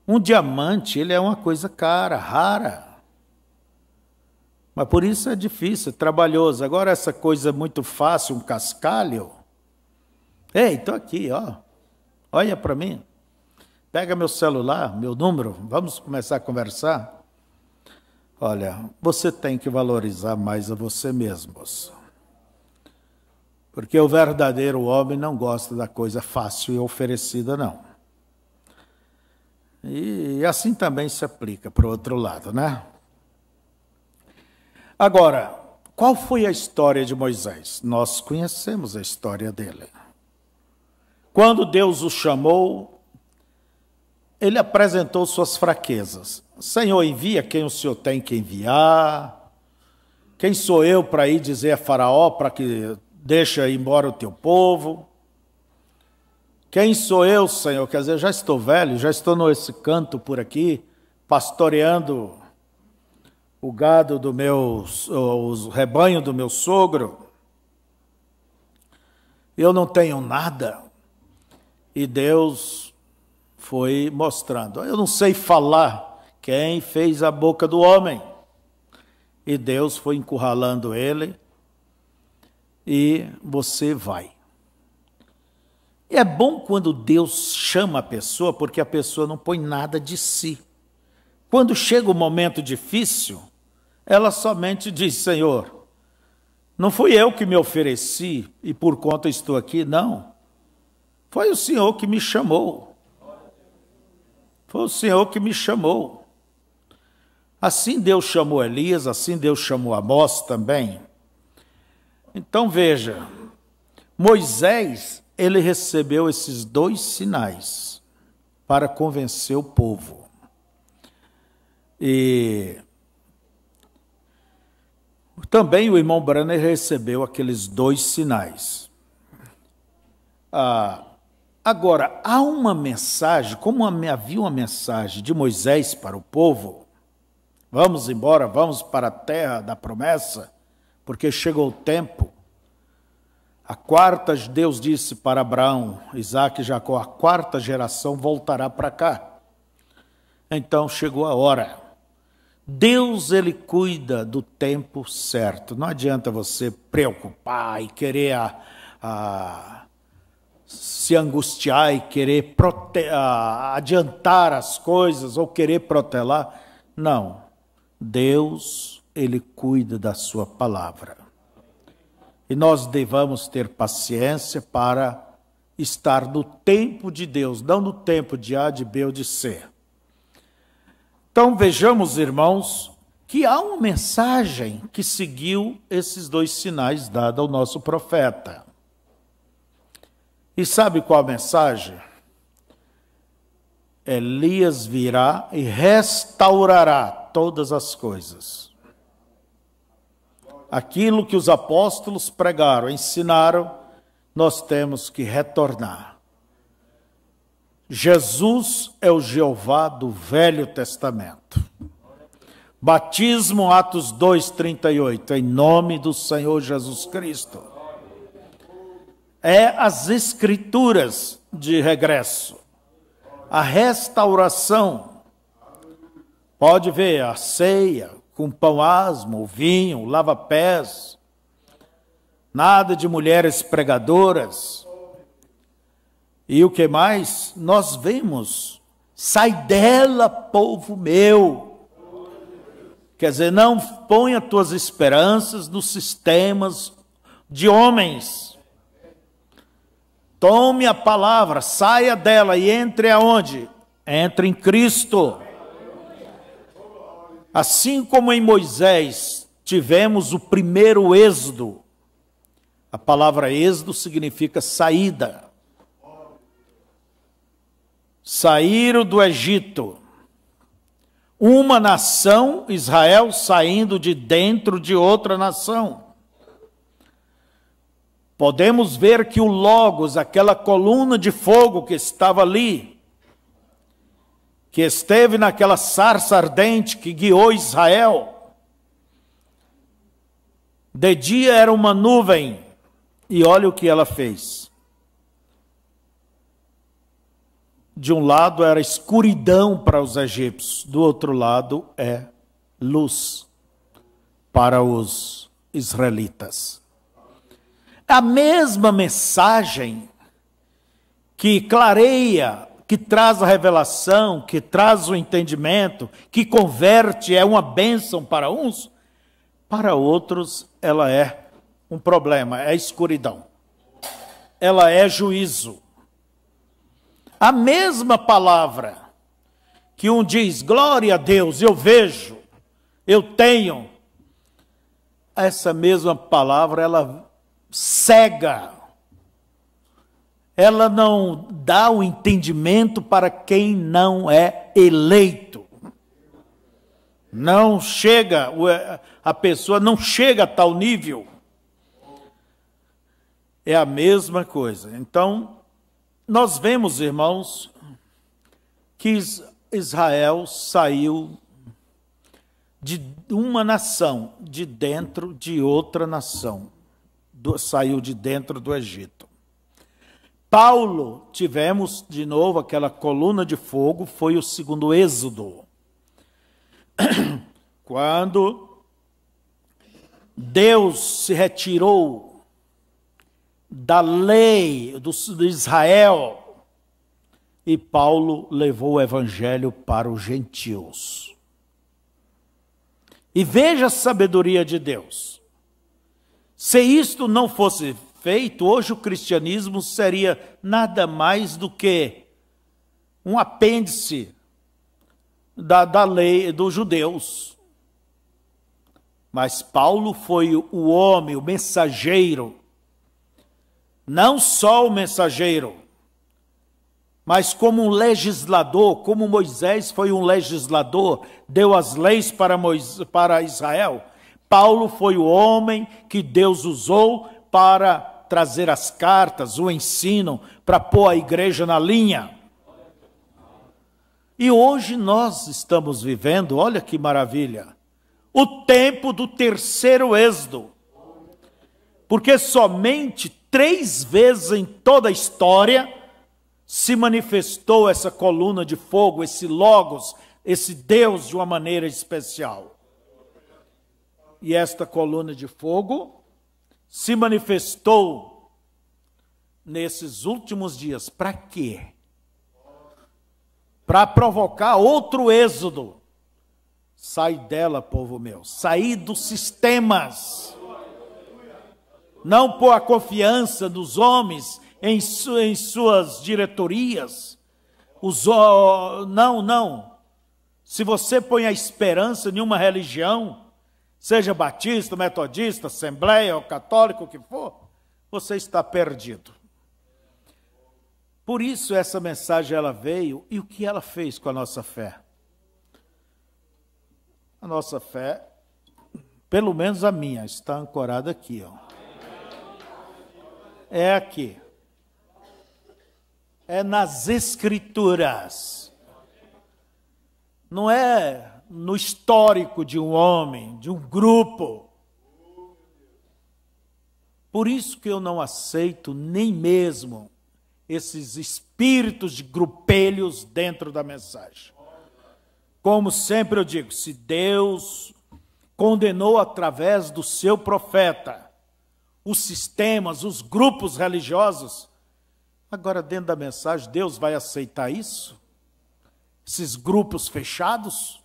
Um diamante, ele é uma coisa cara, rara. Mas por isso é difícil, é trabalhoso. Agora essa coisa muito fácil, um cascalho. Ei, estou aqui, ó. Olha para mim. Pega meu celular, meu número, vamos começar a conversar. Olha, você tem que valorizar mais a você mesmo. Moço. Porque o verdadeiro homem não gosta da coisa fácil e oferecida, não. E assim também se aplica para o outro lado, né? Agora, qual foi a história de Moisés? Nós conhecemos a história dele. Quando Deus o chamou, ele apresentou suas fraquezas. Senhor, envia quem o Senhor tem que enviar. Quem sou eu para ir dizer a Faraó para que deixa embora o teu povo. Quem sou eu, Senhor? Quer dizer, já estou velho, já estou nesse canto por aqui, pastoreando o gado do meu, o rebanho do meu sogro. Eu não tenho nada. E Deus foi mostrando. Eu não sei falar quem fez a boca do homem. E Deus foi encurralando ele e você vai. E é bom quando Deus chama a pessoa, porque a pessoa não põe nada de si. Quando chega o momento difícil, ela somente diz: Senhor, não fui eu que me ofereci e por conta estou aqui, não. Foi o Senhor que me chamou. Foi o Senhor que me chamou. Assim Deus chamou Elias, assim Deus chamou Amós também. Então veja, Moisés, ele recebeu esses dois sinais para convencer o povo. E também o irmão Branner recebeu aqueles dois sinais. Ah, agora, há uma mensagem, como havia uma mensagem de Moisés para o povo, vamos embora, vamos para a terra da promessa, porque chegou o tempo. A quarta, Deus disse para Abraão, Isaac e Jacó: a quarta geração voltará para cá. Então chegou a hora. Deus, ele cuida do tempo certo. Não adianta você preocupar e querer a, a, se angustiar e querer prote, a, adiantar as coisas ou querer protelar. Não. Deus ele cuida da sua palavra. E nós devamos ter paciência para estar no tempo de Deus, não no tempo de A, de B ou de C. Então vejamos, irmãos, que há uma mensagem que seguiu esses dois sinais dados ao nosso profeta. E sabe qual a mensagem? Elias virá e restaurará todas as coisas aquilo que os apóstolos pregaram, ensinaram, nós temos que retornar. Jesus é o Jeová do Velho Testamento. Batismo, Atos 2,38, em nome do Senhor Jesus Cristo. É as Escrituras de regresso, a restauração. Pode ver a ceia, com pão asmo, vinho, lava-pés. Nada de mulheres pregadoras. E o que mais? Nós vemos. Sai dela, povo meu. Quer dizer, não ponha tuas esperanças nos sistemas de homens. Tome a palavra, saia dela e entre aonde? Entre em Cristo. Assim como em Moisés tivemos o primeiro êxodo, a palavra êxodo significa saída. Saíram do Egito. Uma nação, Israel, saindo de dentro de outra nação. Podemos ver que o Logos, aquela coluna de fogo que estava ali, que esteve naquela sarça ardente que guiou Israel. De dia era uma nuvem, e olha o que ela fez. De um lado era escuridão para os egípcios, do outro lado é luz para os israelitas. A mesma mensagem que clareia que traz a revelação, que traz o entendimento, que converte, é uma bênção para uns, para outros ela é um problema, é escuridão. Ela é juízo. A mesma palavra que um diz, glória a Deus, eu vejo, eu tenho, essa mesma palavra ela cega ela não dá o entendimento para quem não é eleito. Não chega, eh, a pessoa não chega a tal nível. É a mesma coisa. Então, nós vemos, irmãos, que Israel saiu de uma nação de dentro de outra nação, do, saiu de dentro do Egito. Paulo, tivemos de novo aquela coluna de fogo, foi o segundo Êxodo. Quando Deus se retirou da lei do, de Israel e Paulo levou o evangelho para os gentios. E veja a sabedoria de Deus. Se isto não fosse feito, hoje o cristianismo seria nada mais do que um apêndice da, da lei dos judeus. Mas Paulo foi o homem, o mensageiro, não só o mensageiro, mas como um legislador, como Moisés foi um legislador, deu as leis para, Moisés, para Israel, Paulo foi o homem que Deus usou para trazer as cartas, o ensino, para pôr a igreja na linha. E hoje nós estamos vivendo, olha que maravilha, o tempo do terceiro êxodo. Porque somente três vezes em toda a história se manifestou essa coluna de fogo, esse Logos, esse Deus de uma maneira especial. E esta coluna de fogo se manifestou nesses últimos dias. Para quê? Para provocar outro êxodo. Sai dela, povo meu. Saí dos sistemas. Não pôr a confiança dos homens em, su em suas diretorias. Os, oh, não, não. Se você põe a esperança em uma religião, seja batista, metodista, assembleia ou católico, o que for, você está perdido. Por isso essa mensagem ela veio e o que ela fez com a nossa fé? A nossa fé, pelo menos a minha, está ancorada aqui, ó. É aqui. É nas escrituras. Não é no histórico de um homem, de um grupo. Por isso que eu não aceito nem mesmo esses espíritos de grupelhos dentro da mensagem. Como sempre eu digo, se Deus condenou através do seu profeta os sistemas, os grupos religiosos, agora dentro da mensagem, Deus vai aceitar isso? Esses grupos fechados?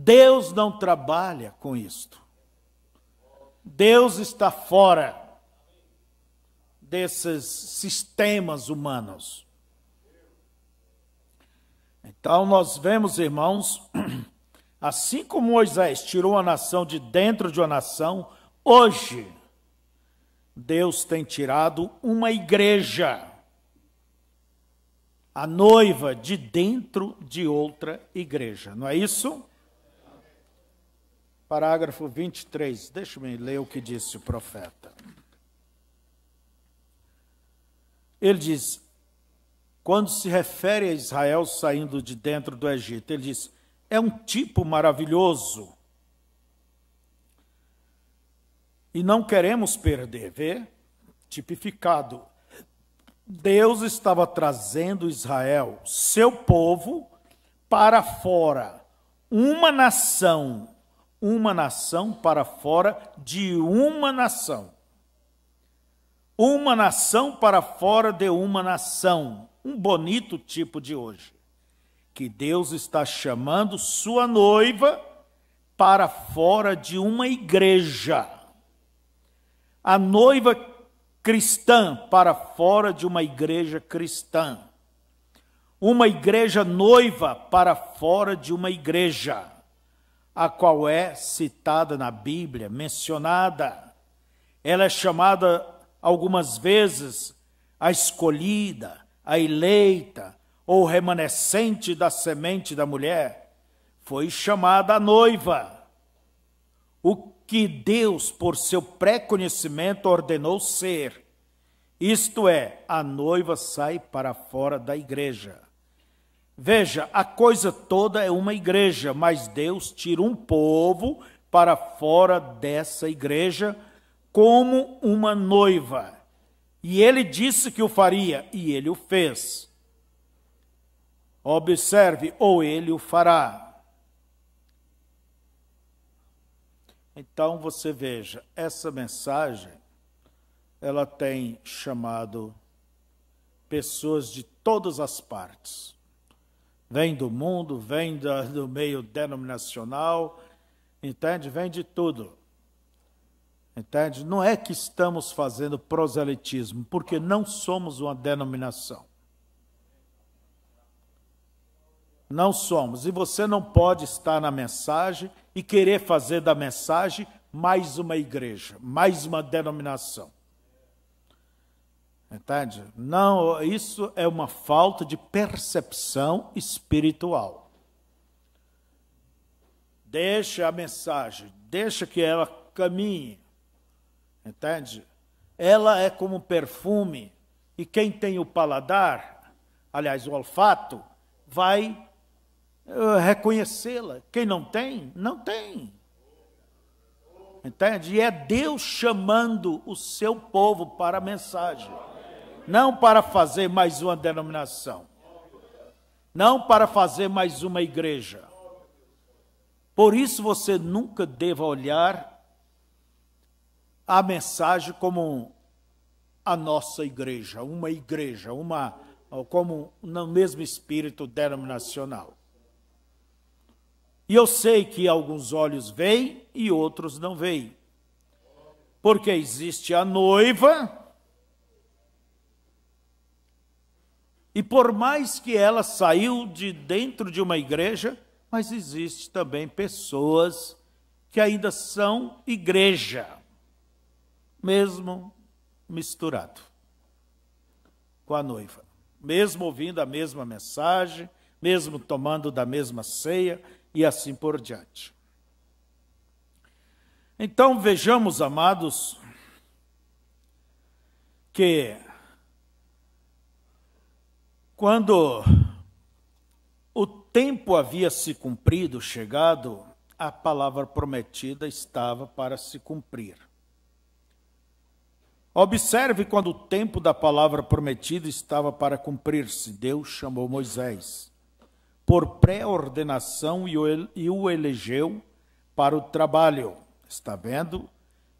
Deus não trabalha com isto. Deus está fora desses sistemas humanos. Então nós vemos, irmãos, assim como Moisés tirou a nação de dentro de uma nação, hoje Deus tem tirado uma igreja, a noiva de dentro de outra igreja, não é isso? parágrafo 23. Deixe-me ler o que disse o profeta. Ele diz: quando se refere a Israel saindo de dentro do Egito, ele diz: é um tipo maravilhoso. E não queremos perder, vê? Tipificado. Deus estava trazendo Israel, seu povo, para fora. Uma nação uma nação para fora de uma nação. Uma nação para fora de uma nação. Um bonito tipo de hoje. Que Deus está chamando sua noiva para fora de uma igreja. A noiva cristã para fora de uma igreja cristã. Uma igreja noiva para fora de uma igreja a qual é citada na Bíblia, mencionada. Ela é chamada algumas vezes a escolhida, a eleita ou remanescente da semente da mulher. Foi chamada a noiva. O que Deus, por seu pré-conhecimento, ordenou ser. Isto é, a noiva sai para fora da igreja. Veja, a coisa toda é uma igreja, mas Deus tira um povo para fora dessa igreja como uma noiva. E ele disse que o faria, e ele o fez. Observe, ou ele o fará. Então você veja, essa mensagem ela tem chamado pessoas de todas as partes. Vem do mundo, vem do meio denominacional, entende? Vem de tudo. Entende? Não é que estamos fazendo proselitismo, porque não somos uma denominação. Não somos. E você não pode estar na mensagem e querer fazer da mensagem mais uma igreja, mais uma denominação. Entende? É não, isso é uma falta de percepção espiritual. Deixa a mensagem, deixa que ela caminhe. Entende? É ela é como um perfume, e quem tem o paladar, aliás, o olfato, vai eh, reconhecê-la. Quem não tem, não tem. Entende? É e é Deus chamando o seu povo para a mensagem não para fazer mais uma denominação, não para fazer mais uma igreja. Por isso você nunca deva olhar a mensagem como a nossa igreja, uma igreja, uma como no mesmo espírito denominacional. E eu sei que alguns olhos veem e outros não veem. Porque existe a noiva E por mais que ela saiu de dentro de uma igreja, mas existe também pessoas que ainda são igreja, mesmo misturado com a noiva, mesmo ouvindo a mesma mensagem, mesmo tomando da mesma ceia e assim por diante. Então vejamos, amados, que quando o tempo havia se cumprido, chegado, a palavra prometida estava para se cumprir. Observe quando o tempo da palavra prometida estava para cumprir-se. Deus chamou Moisés por pré-ordenação e o elegeu para o trabalho. Está vendo?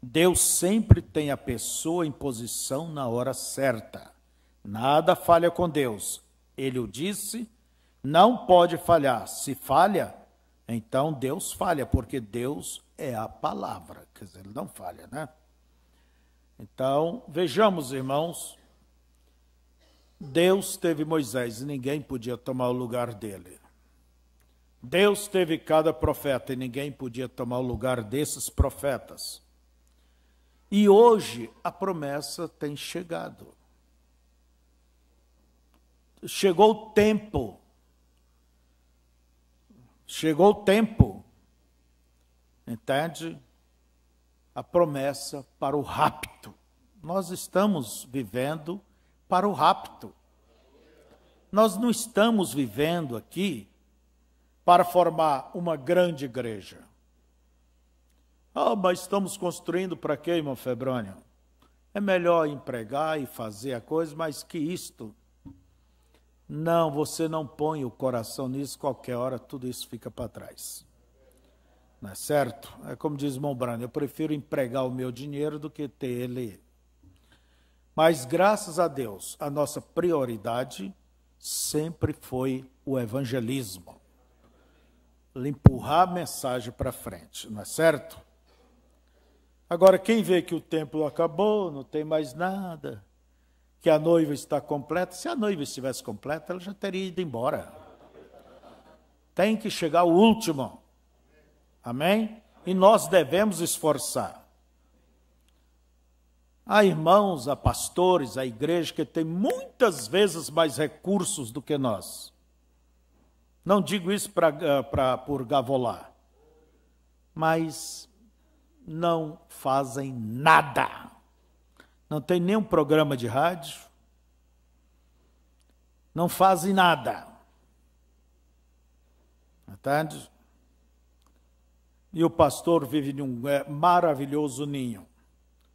Deus sempre tem a pessoa em posição na hora certa. Nada falha com Deus ele o disse, não pode falhar. Se falha, então Deus falha, porque Deus é a palavra. Quer dizer, ele não falha, né? Então, vejamos, irmãos, Deus teve Moisés e ninguém podia tomar o lugar dele. Deus teve cada profeta e ninguém podia tomar o lugar desses profetas. E hoje a promessa tem chegado chegou o tempo. Chegou o tempo. Entende? A promessa para o rapto. Nós estamos vivendo para o rapto. Nós não estamos vivendo aqui para formar uma grande igreja. Ah, oh, mas estamos construindo para quê, irmão Febrônio? É melhor empregar e fazer a coisa, mas que isto não, você não põe o coração nisso, qualquer hora tudo isso fica para trás. Não é certo? É como diz Mombrano, eu prefiro empregar o meu dinheiro do que ter ele. Mas graças a Deus, a nossa prioridade sempre foi o evangelismo. Empurrar a mensagem para frente, não é certo? Agora, quem vê que o templo acabou, não tem mais nada, que a noiva está completa. Se a noiva estivesse completa, ela já teria ido embora. Tem que chegar o último. Amém? E nós devemos esforçar. Há irmãos, há pastores, há igreja que tem muitas vezes mais recursos do que nós. Não digo isso pra, ah, pra, por gavolar, mas não fazem nada não tem nenhum programa de rádio, não fazem nada. Entende? E o pastor vive num é, maravilhoso ninho.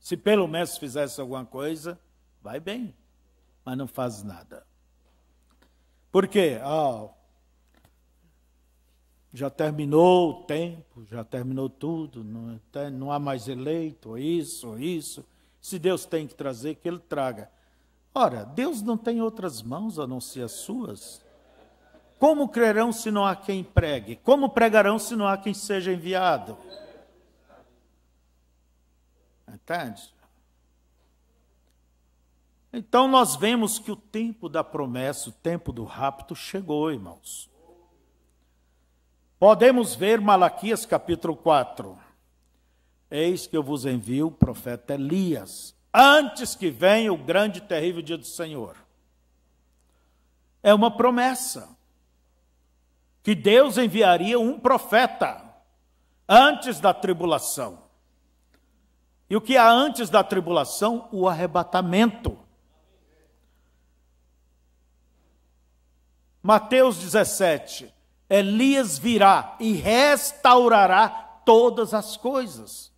Se pelo menos fizesse alguma coisa, vai bem, mas não faz nada. Por quê? Oh, já terminou o tempo, já terminou tudo, não, é, não há mais eleito, isso, isso. Se Deus tem que trazer, que ele traga. Ora, Deus não tem outras mãos a não ser as suas. Como crerão se não há quem pregue? Como pregarão se não há quem seja enviado? Entende? Então nós vemos que o tempo da promessa, o tempo do rapto chegou, irmãos. Podemos ver Malaquias capítulo 4. Eis que eu vos envio o profeta Elias, antes que venha o grande e terrível dia do Senhor. É uma promessa que Deus enviaria um profeta antes da tribulação. E o que há antes da tribulação? O arrebatamento. Mateus 17: Elias virá e restaurará todas as coisas.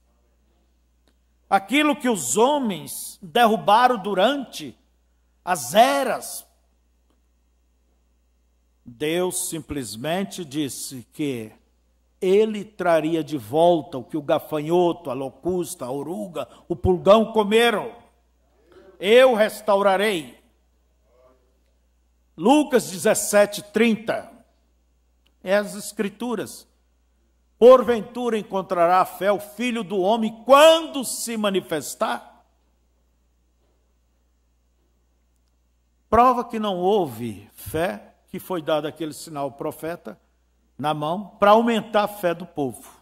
Aquilo que os homens derrubaram durante as eras. Deus simplesmente disse que ele traria de volta o que o gafanhoto, a locusta, a oruga, o pulgão comeram. Eu restaurarei. Lucas 17, 30. É as Escrituras. Porventura encontrará a fé o filho do homem quando se manifestar? Prova que não houve fé, que foi dado aquele sinal ao profeta na mão, para aumentar a fé do povo.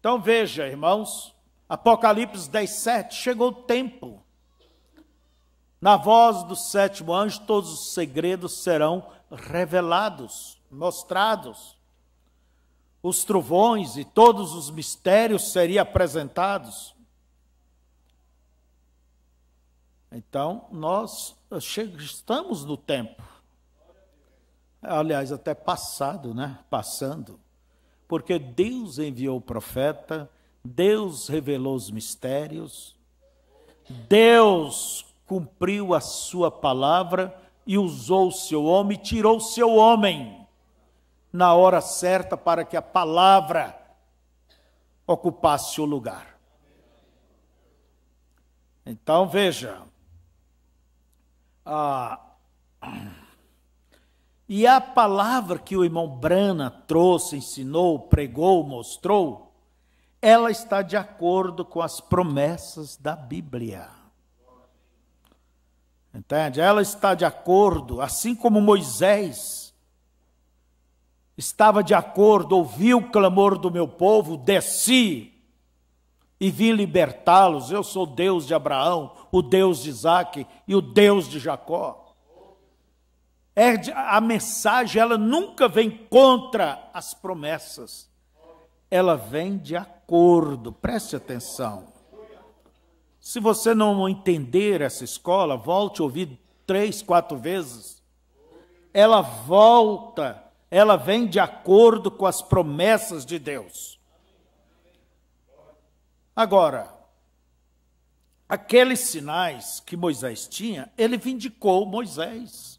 Então veja, irmãos, Apocalipse 10, 7, chegou o tempo. Na voz do sétimo anjo, todos os segredos serão revelados, mostrados os trovões e todos os mistérios seriam apresentados. Então, nós eh, estamos no tempo. Aliás, até passado, né? Passando. Porque Deus enviou o profeta, Deus revelou os mistérios, Deus cumpriu a sua palavra e usou o seu homem, tirou o seu homem na hora certa para que a palavra ocupasse o lugar. Então veja, ah, e a palavra que o irmão Brana trouxe, ensinou, pregou, mostrou, ela está de acordo com as promessas da Bíblia. Entende? Ela está de acordo, assim como Moisés estava de acordo, ouvi o clamor do meu povo, desci e vim libertá-los. Eu sou Deus de Abraão, o Deus de Isaac e o Deus de Jacó. É, a mensagem, ela nunca vem contra as promessas, ela vem de acordo, preste atenção. Se você não entender essa escola, volte a ouvir três, quatro vezes. Ela volta ela vem de acordo com as promessas de Deus. Agora, aqueles sinais que Moisés tinha, ele vindicou Moisés.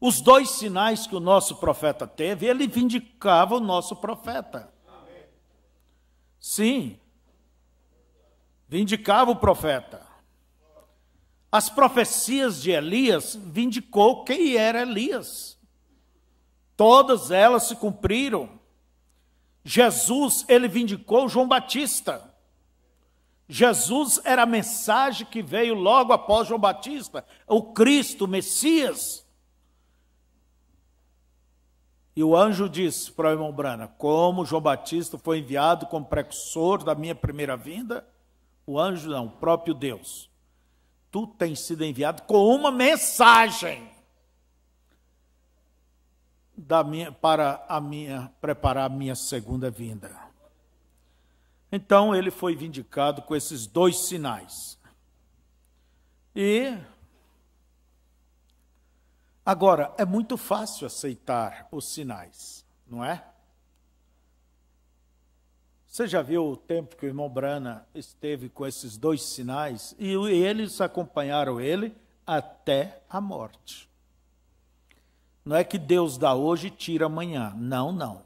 Os dois sinais que o nosso profeta teve, ele vindicava o nosso profeta. Sim, vindicava o profeta. As profecias de Elias vindicou quem era Elias. Todas elas se cumpriram. Jesus, ele vindicou João Batista. Jesus era a mensagem que veio logo após João Batista, o Cristo, o Messias. E o anjo disse para o irmão Brana: Como João Batista foi enviado como precursor da minha primeira vinda, o anjo não, o próprio Deus. Tu tens sido enviado com uma mensagem minha, para a minha, preparar a minha segunda vinda. Então ele foi vindicado com esses dois sinais. E agora é muito fácil aceitar os sinais, não é? Você já viu o tempo que o irmão Brana esteve com esses dois sinais e eles acompanharam ele até a morte. Não é que Deus dá hoje e tira amanhã. Não, não.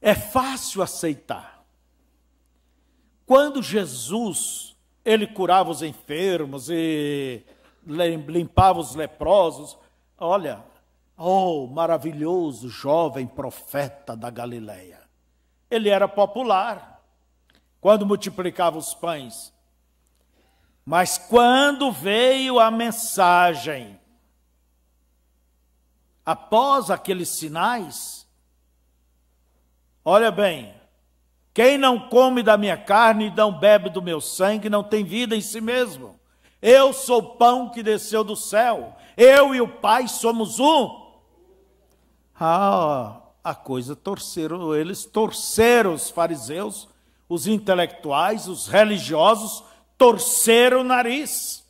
É fácil aceitar. Quando Jesus, ele curava os enfermos e limpava os leprosos, olha, oh, maravilhoso jovem profeta da Galileia. Ele era popular quando multiplicava os pães. Mas quando veio a mensagem após aqueles sinais, olha bem, quem não come da minha carne e não bebe do meu sangue não tem vida em si mesmo. Eu sou o pão que desceu do céu. Eu e o Pai somos um. Ah, a coisa torceram eles, torceram os fariseus, os intelectuais, os religiosos, torceram o nariz.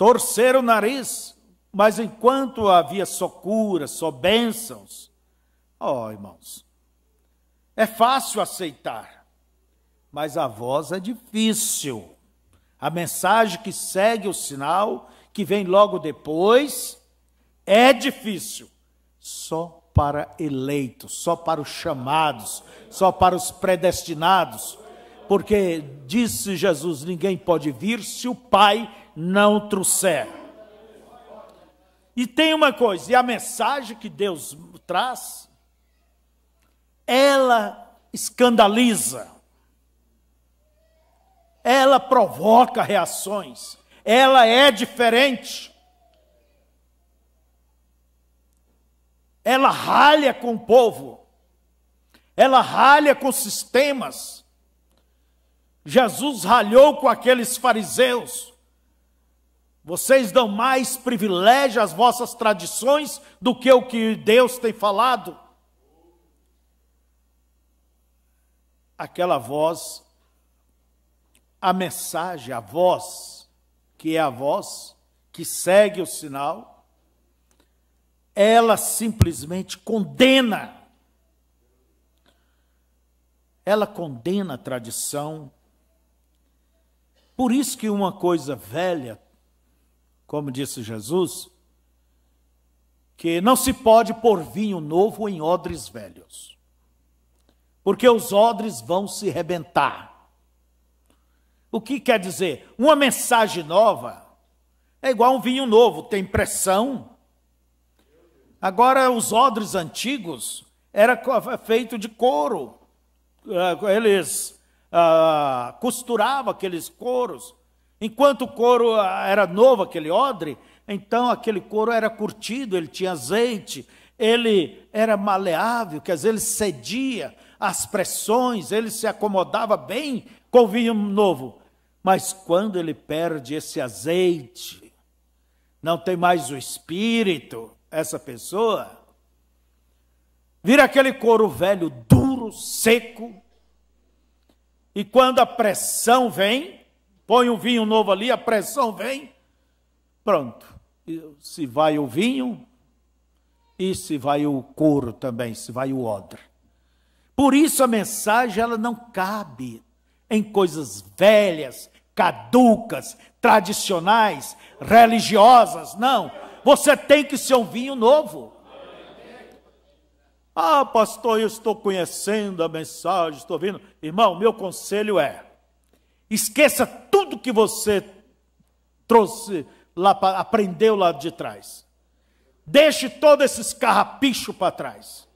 torcer o nariz, mas enquanto havia só cura, só bênçãos, ó oh, irmãos, é fácil aceitar, mas a voz é difícil. A mensagem que segue o sinal, que vem logo depois, é difícil. Só para eleitos, só para os chamados, só para os predestinados, porque disse Jesus: ninguém pode vir se o Pai não trouxer. E tem uma coisa, e a mensagem que Deus traz, ela escandaliza, ela provoca reações, ela é diferente, ela ralha com o povo, ela ralha com sistemas, Jesus ralhou com aqueles fariseus. Vocês dão mais privilégio às vossas tradições do que o que Deus tem falado. Aquela voz, a mensagem, a voz, que é a voz que segue o sinal, ela simplesmente condena. Ela condena a tradição por isso que uma coisa velha, como disse Jesus, que não se pode pôr vinho novo em odres velhos, porque os odres vão se rebentar. O que quer dizer? Uma mensagem nova é igual um vinho novo, tem pressão. Agora, os odres antigos era feito de couro, é, eles ah, costurava aqueles couros. Enquanto o couro ah, era novo, aquele odre, então aquele couro era curtido, ele tinha azeite, ele era maleável, quer dizer, ele cedia às pressões, ele se acomodava bem com o vinho novo. Mas quando ele perde esse azeite, não tem mais o espírito, essa pessoa, vira aquele couro velho, duro, seco, e quando a pressão vem, põe um vinho novo ali, a pressão vem, pronto. Se vai o vinho e se vai o couro também, se vai o odre. Por isso a mensagem ela não cabe em coisas velhas, caducas, tradicionais, religiosas, não. Você tem que ser um vinho novo. Ah, pastor, eu estou conhecendo a mensagem, estou ouvindo. Irmão, meu conselho é: esqueça tudo que você trouxe lá, aprendeu lá de trás. Deixe todos esses carrapichos para trás.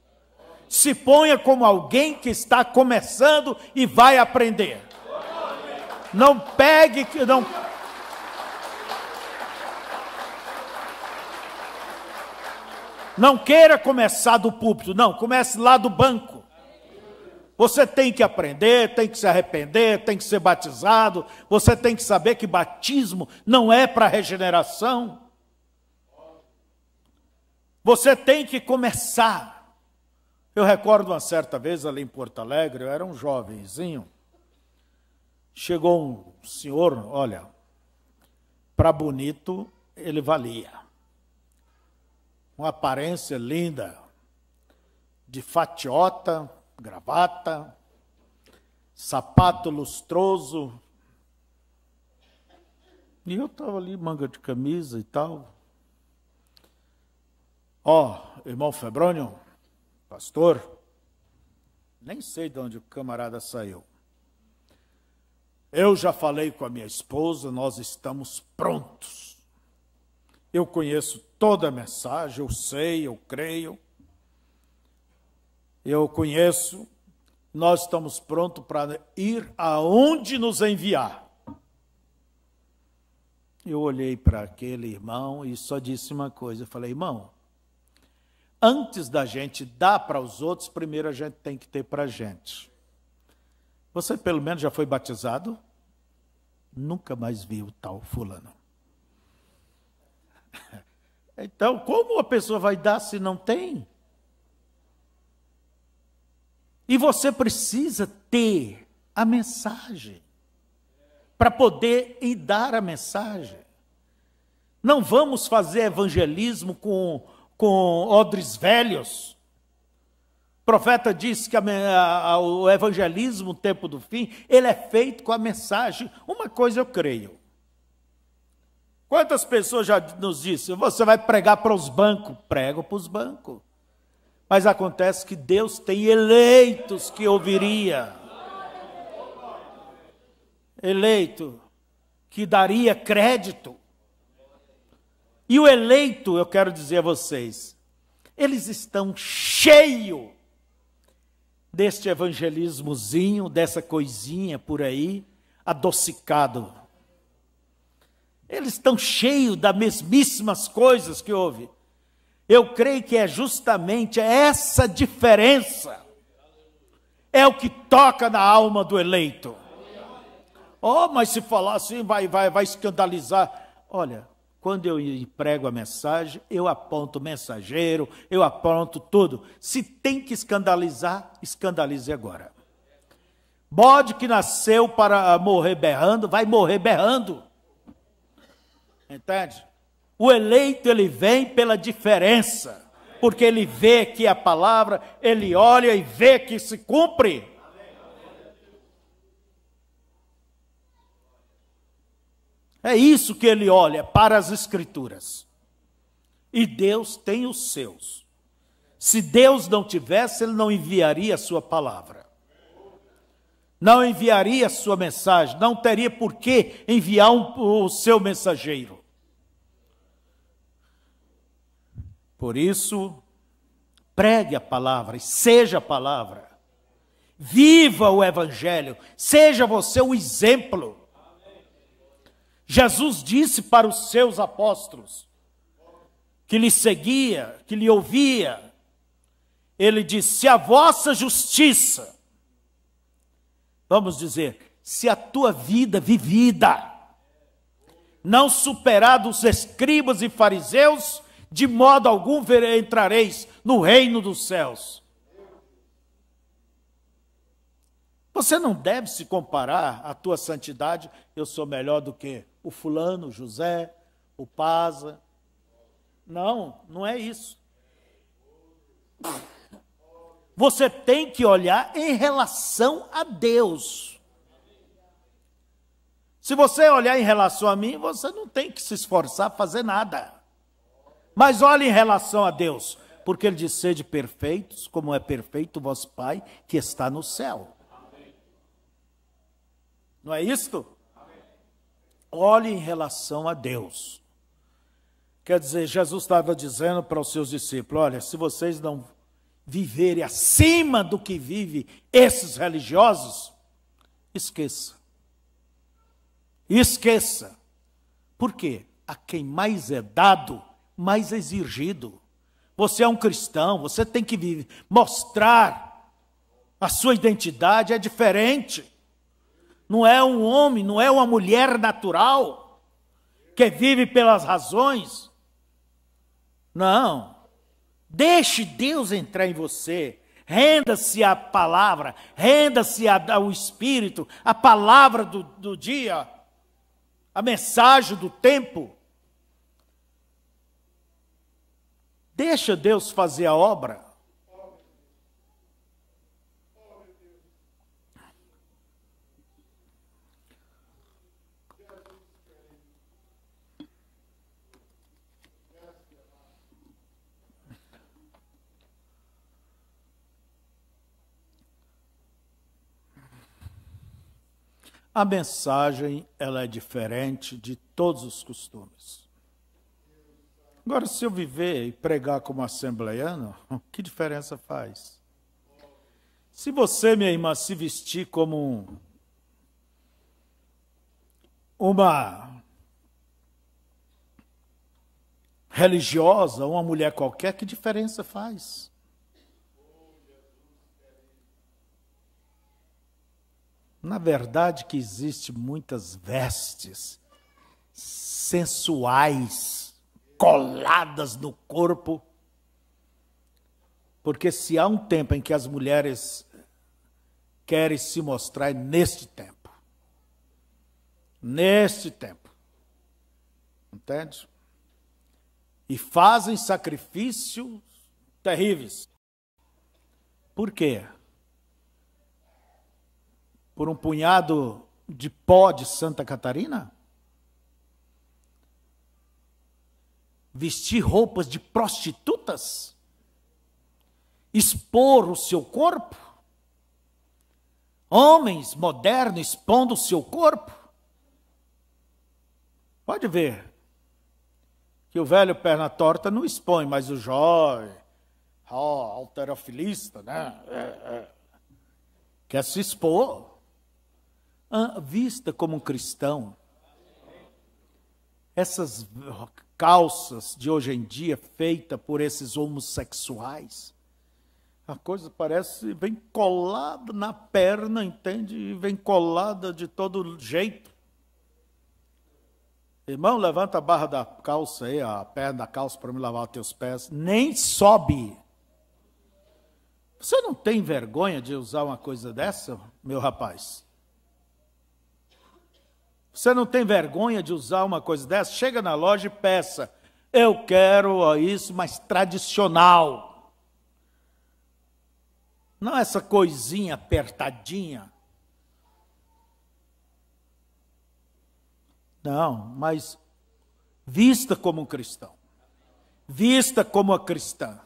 Se ponha como alguém que está começando e vai aprender. Não pegue, não Não queira começar do púlpito, não, comece lá do banco. Você tem que aprender, tem que se arrepender, tem que ser batizado, você tem que saber que batismo não é para regeneração. Você tem que começar. Eu recordo uma certa vez ali em Porto Alegre, eu era um jovenzinho. Chegou um senhor, olha, para bonito ele valia uma aparência linda, de fatiota, gravata, sapato lustroso. E eu estava ali, manga de camisa e tal. Ó, oh, irmão Febrônio, pastor, nem sei de onde o camarada saiu. Eu já falei com a minha esposa, nós estamos prontos. Eu conheço toda a mensagem, eu sei, eu creio, eu conheço, nós estamos prontos para ir aonde nos enviar. Eu olhei para aquele irmão e só disse uma coisa: eu falei, irmão, antes da gente dar para os outros, primeiro a gente tem que ter para a gente. Você pelo menos já foi batizado? Nunca mais viu tal fulano. Então, como a pessoa vai dar se não tem? E você precisa ter a mensagem para poder dar a mensagem. Não vamos fazer evangelismo com, com odres velhos. O profeta disse que a, a, o evangelismo, o tempo do fim, ele é feito com a mensagem. Uma coisa eu creio. Quantas pessoas já nos disseram, você vai pregar para os bancos? Prego para os bancos. Mas acontece que Deus tem eleitos que ouviria. Eleito que daria crédito. E o eleito, eu quero dizer a vocês, eles estão cheios deste evangelismozinho, dessa coisinha por aí, adocicado. Eles estão cheios das mesmíssimas coisas que houve. Eu creio que é justamente essa diferença é o que toca na alma do eleito. Oh, mas se falar assim vai vai vai escandalizar. Olha, quando eu prego a mensagem, eu aponto o mensageiro, eu aponto tudo. Se tem que escandalizar, escandalize agora. Bode que nasceu para morrer berrando, vai morrer berrando. Entende? O eleito ele vem pela diferença, porque ele vê que a palavra, ele olha e vê que se cumpre. É isso que ele olha para as escrituras. E Deus tem os seus. Se Deus não tivesse, ele não enviaria a sua palavra não enviaria sua mensagem, não teria por que enviar um, o seu mensageiro. Por isso, pregue a palavra, e seja a palavra, viva o Evangelho, seja você o exemplo. Jesus disse para os seus apóstolos, que lhe seguia, que lhe ouvia, ele disse: se a vossa justiça vamos dizer, se a tua vida vivida não superar dos escribas e fariseus, de modo algum entrareis no reino dos céus. Você não deve se comparar à tua santidade, eu sou melhor do que o fulano, o José, o Paza. Não, não é isso. Você tem que olhar em relação a Deus. Se você olhar em relação a mim, você não tem que se esforçar a fazer nada. Mas olhe em relação a Deus, porque ele diz: sede perfeitos, como é perfeito o vosso Pai que está no céu. Não é isto? Olhe em relação a Deus. Quer dizer, Jesus estava dizendo para os seus discípulos: olha, se vocês não viverem acima do que vivem esses religiosos, esqueça. Esqueça. Por quê? A quem mais é dado, mais é exigido. Você é um cristão, você tem que viver, mostrar a sua identidade é diferente. Não é um homem, não é uma mulher natural que vive pelas razões. Não. Deixe Deus entrar em você. Renda-se à palavra, renda-se ao Espírito, à palavra do, do dia, a mensagem do tempo. Deixa Deus fazer a obra. a mensagem ela é diferente de todos os costumes. Agora, se eu viver e pregar como assembleiano, que diferença faz? Se você, minha irmã, se vestir como uma religiosa, uma mulher qualquer, que diferença faz? Na verdade que existe muitas vestes sensuais coladas no corpo. Porque se há um tempo em que as mulheres querem se mostrar é neste tempo. Neste tempo. Entende? E fazem sacrifícios terríveis. Por quê? por um punhado de pó de Santa Catarina? Vestir roupas de prostitutas? Expor o seu corpo? Homens modernos expondo o seu corpo? Pode ver que o velho perna torta não expõe, mas o jovem, oh, alterofilista, né? É, é. Quer se expor vista como um cristão. Essas calças de hoje em dia feita por esses homossexuais, a coisa parece vem colada na perna, entende? E vem colada de todo jeito. Irmão, levanta a barra da calça aí, a perna da calça para me lavar os teus pés. Nem sobe. Você não tem vergonha de usar uma coisa dessa, meu rapaz? Você não tem vergonha de usar uma coisa dessa? Chega na loja e peça. Eu quero isso, mas tradicional. Não é essa coisinha apertadinha. Não, mas vista como um cristão. Vista como a cristã.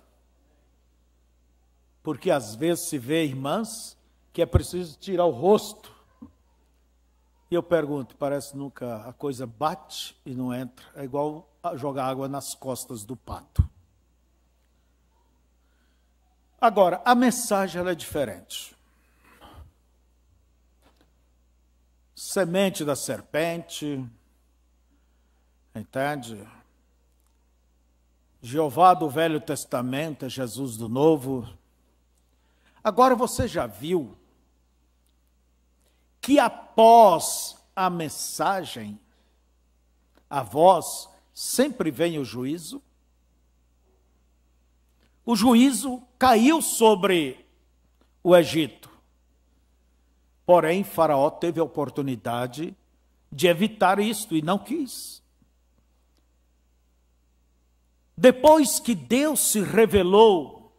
Porque às vezes se vê irmãs que é preciso tirar o rosto e eu pergunto, parece nunca a coisa bate e não entra. É igual jogar água nas costas do pato. Agora, a mensagem é diferente. Semente da serpente, entende? Jeová do Velho Testamento é Jesus do Novo. Agora você já viu que após a mensagem, a voz, sempre vem o juízo? O juízo caiu sobre o Egito. Porém, Faraó teve a oportunidade de evitar isto e não quis. Depois que Deus se revelou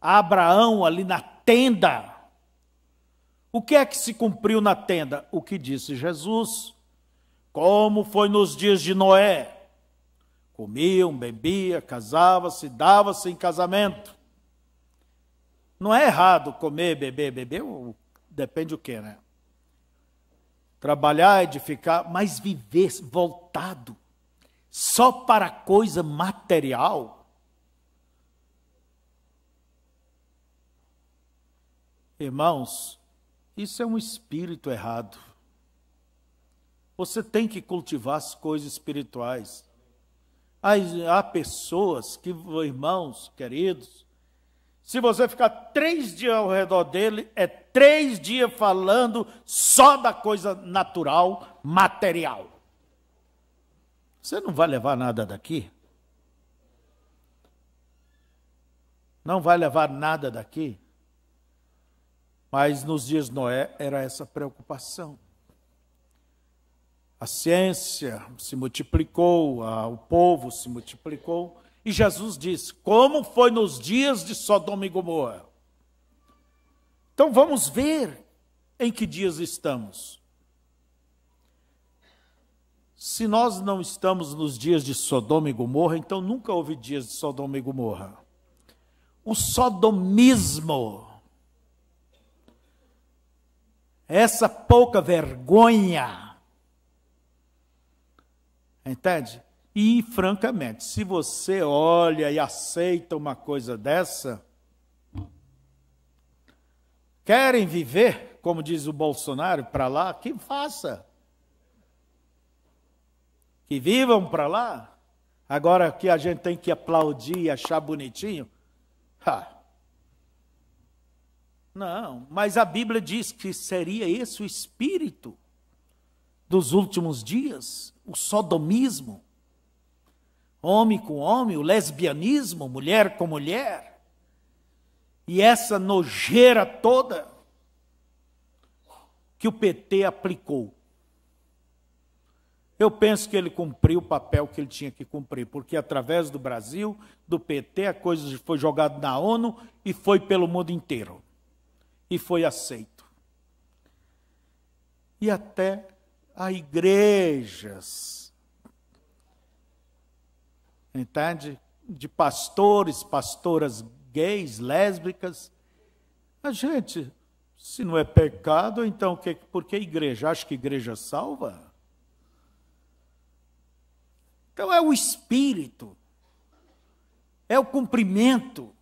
a Abraão ali na tenda, o que é que se cumpriu na tenda? O que disse Jesus? Como foi nos dias de Noé? Comiam, bebia, casava-se, dava-se em casamento. Não é errado comer, beber, beber, depende o que, né? Trabalhar, edificar, mas viver voltado só para coisa material. Irmãos, isso é um espírito errado. Você tem que cultivar as coisas espirituais. Há, pessoas que, irmãos queridos, se você ficar três dias ao redor dele, é três dias falando só da coisa natural, material. Você não vai levar nada daqui. Não vai levar nada daqui. Mas nos dias de Noé era essa preocupação. A ciência se multiplicou, o povo se multiplicou, e Jesus disse: Como foi nos dias de Sodoma e Gomorra? Então vamos ver em que dias estamos. Se nós não estamos nos dias de Sodoma e Gomorra, então nunca houve dias de Sodoma e Gomorra. O sodomismo essa pouca vergonha. Entende? E, francamente, se você olha e aceita uma coisa dessa, querem viver, como diz o Bolsonaro, para lá, que faça. Que vivam para lá. Agora que a gente tem que aplaudir e achar bonitinho. Ha, não, mas a Bíblia diz que seria esse o espírito dos últimos dias, o sodomismo, homem com homem, o lesbianismo, mulher com mulher, e essa nojeira toda que o PT aplicou. Eu penso que ele cumpriu o papel que ele tinha que cumprir, porque através do Brasil, do PT, a coisa foi jogada na ONU e foi pelo mundo inteiro e foi aceito. E até a igrejas, entende? De pastores, pastoras gays, lésbicas. A gente, se não é pecado, então que, por que igreja? Acha que igreja salva? Então é o espírito, é o cumprimento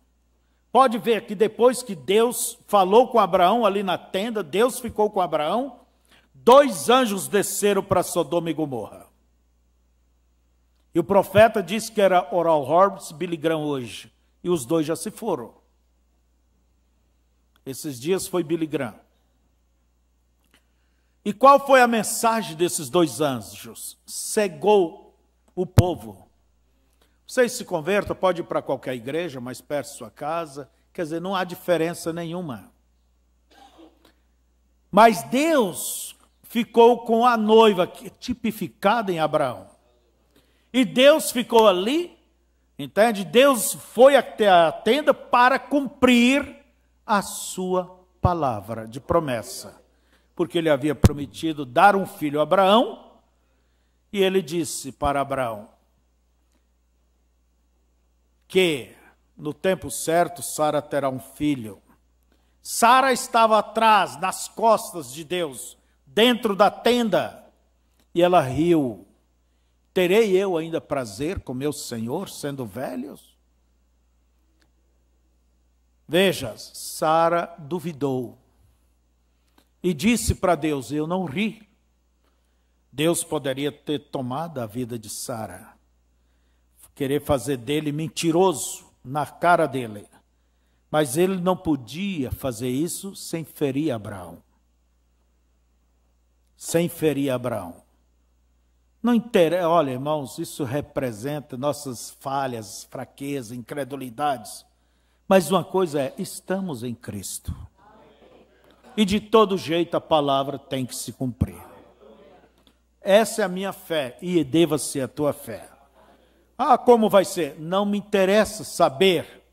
Pode ver que depois que Deus falou com Abraão ali na tenda, Deus ficou com Abraão, dois anjos desceram para Sodoma e Gomorra. E o profeta disse que era Oral Roberts, Billy Graham hoje. E os dois já se foram. Esses dias foi Billy Graham. E qual foi a mensagem desses dois anjos? Cegou o povo. Vocês se convertam, pode ir para qualquer igreja mais perto da sua casa. Quer dizer, não há diferença nenhuma. Mas Deus ficou com a noiva é tipificada em Abraão. E Deus ficou ali, entende? Deus foi até a tenda para cumprir a sua palavra de promessa. Porque ele havia prometido dar um filho a Abraão, e ele disse para Abraão: que no tempo certo Sara terá um filho. Sara estava atrás, nas costas de Deus, dentro da tenda, e ela riu. Terei eu ainda prazer com meu Senhor, sendo velhos? Veja, Sara duvidou e disse para Deus: Eu não ri. Deus poderia ter tomado a vida de Sara querer fazer dele mentiroso na cara dele. Mas ele não podia fazer isso sem ferir Abraão. Sem ferir Abraão. Não interessa, olha, irmãos, isso representa nossas falhas, fraquezas, incredulidades. Mas uma coisa é, estamos em Cristo. E de todo jeito a palavra tem que se cumprir. Essa é a minha fé e deva ser a tua fé. Ah, como vai ser? Não me interessa saber.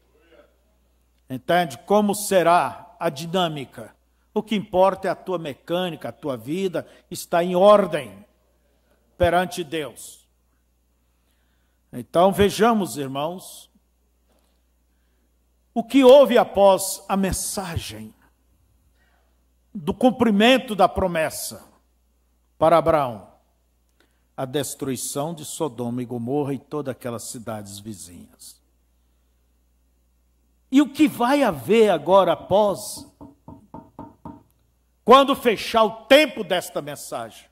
Entende? Como será a dinâmica? O que importa é a tua mecânica, a tua vida está em ordem perante Deus. Então vejamos, irmãos, o que houve após a mensagem do cumprimento da promessa para Abraão a destruição de Sodoma e Gomorra e todas aquelas cidades vizinhas. E o que vai haver agora após, quando fechar o tempo desta mensagem,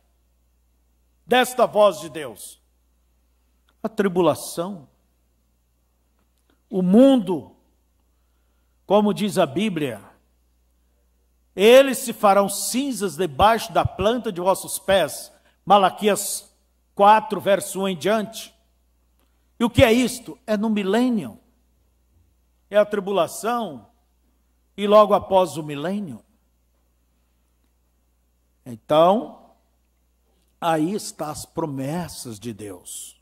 desta voz de Deus? A tribulação. O mundo, como diz a Bíblia, eles se farão cinzas debaixo da planta de vossos pés. Malaquias 4, verso 1 em diante. E o que é isto? É no milênio. É a tribulação e logo após o milênio. Então, aí está as promessas de Deus.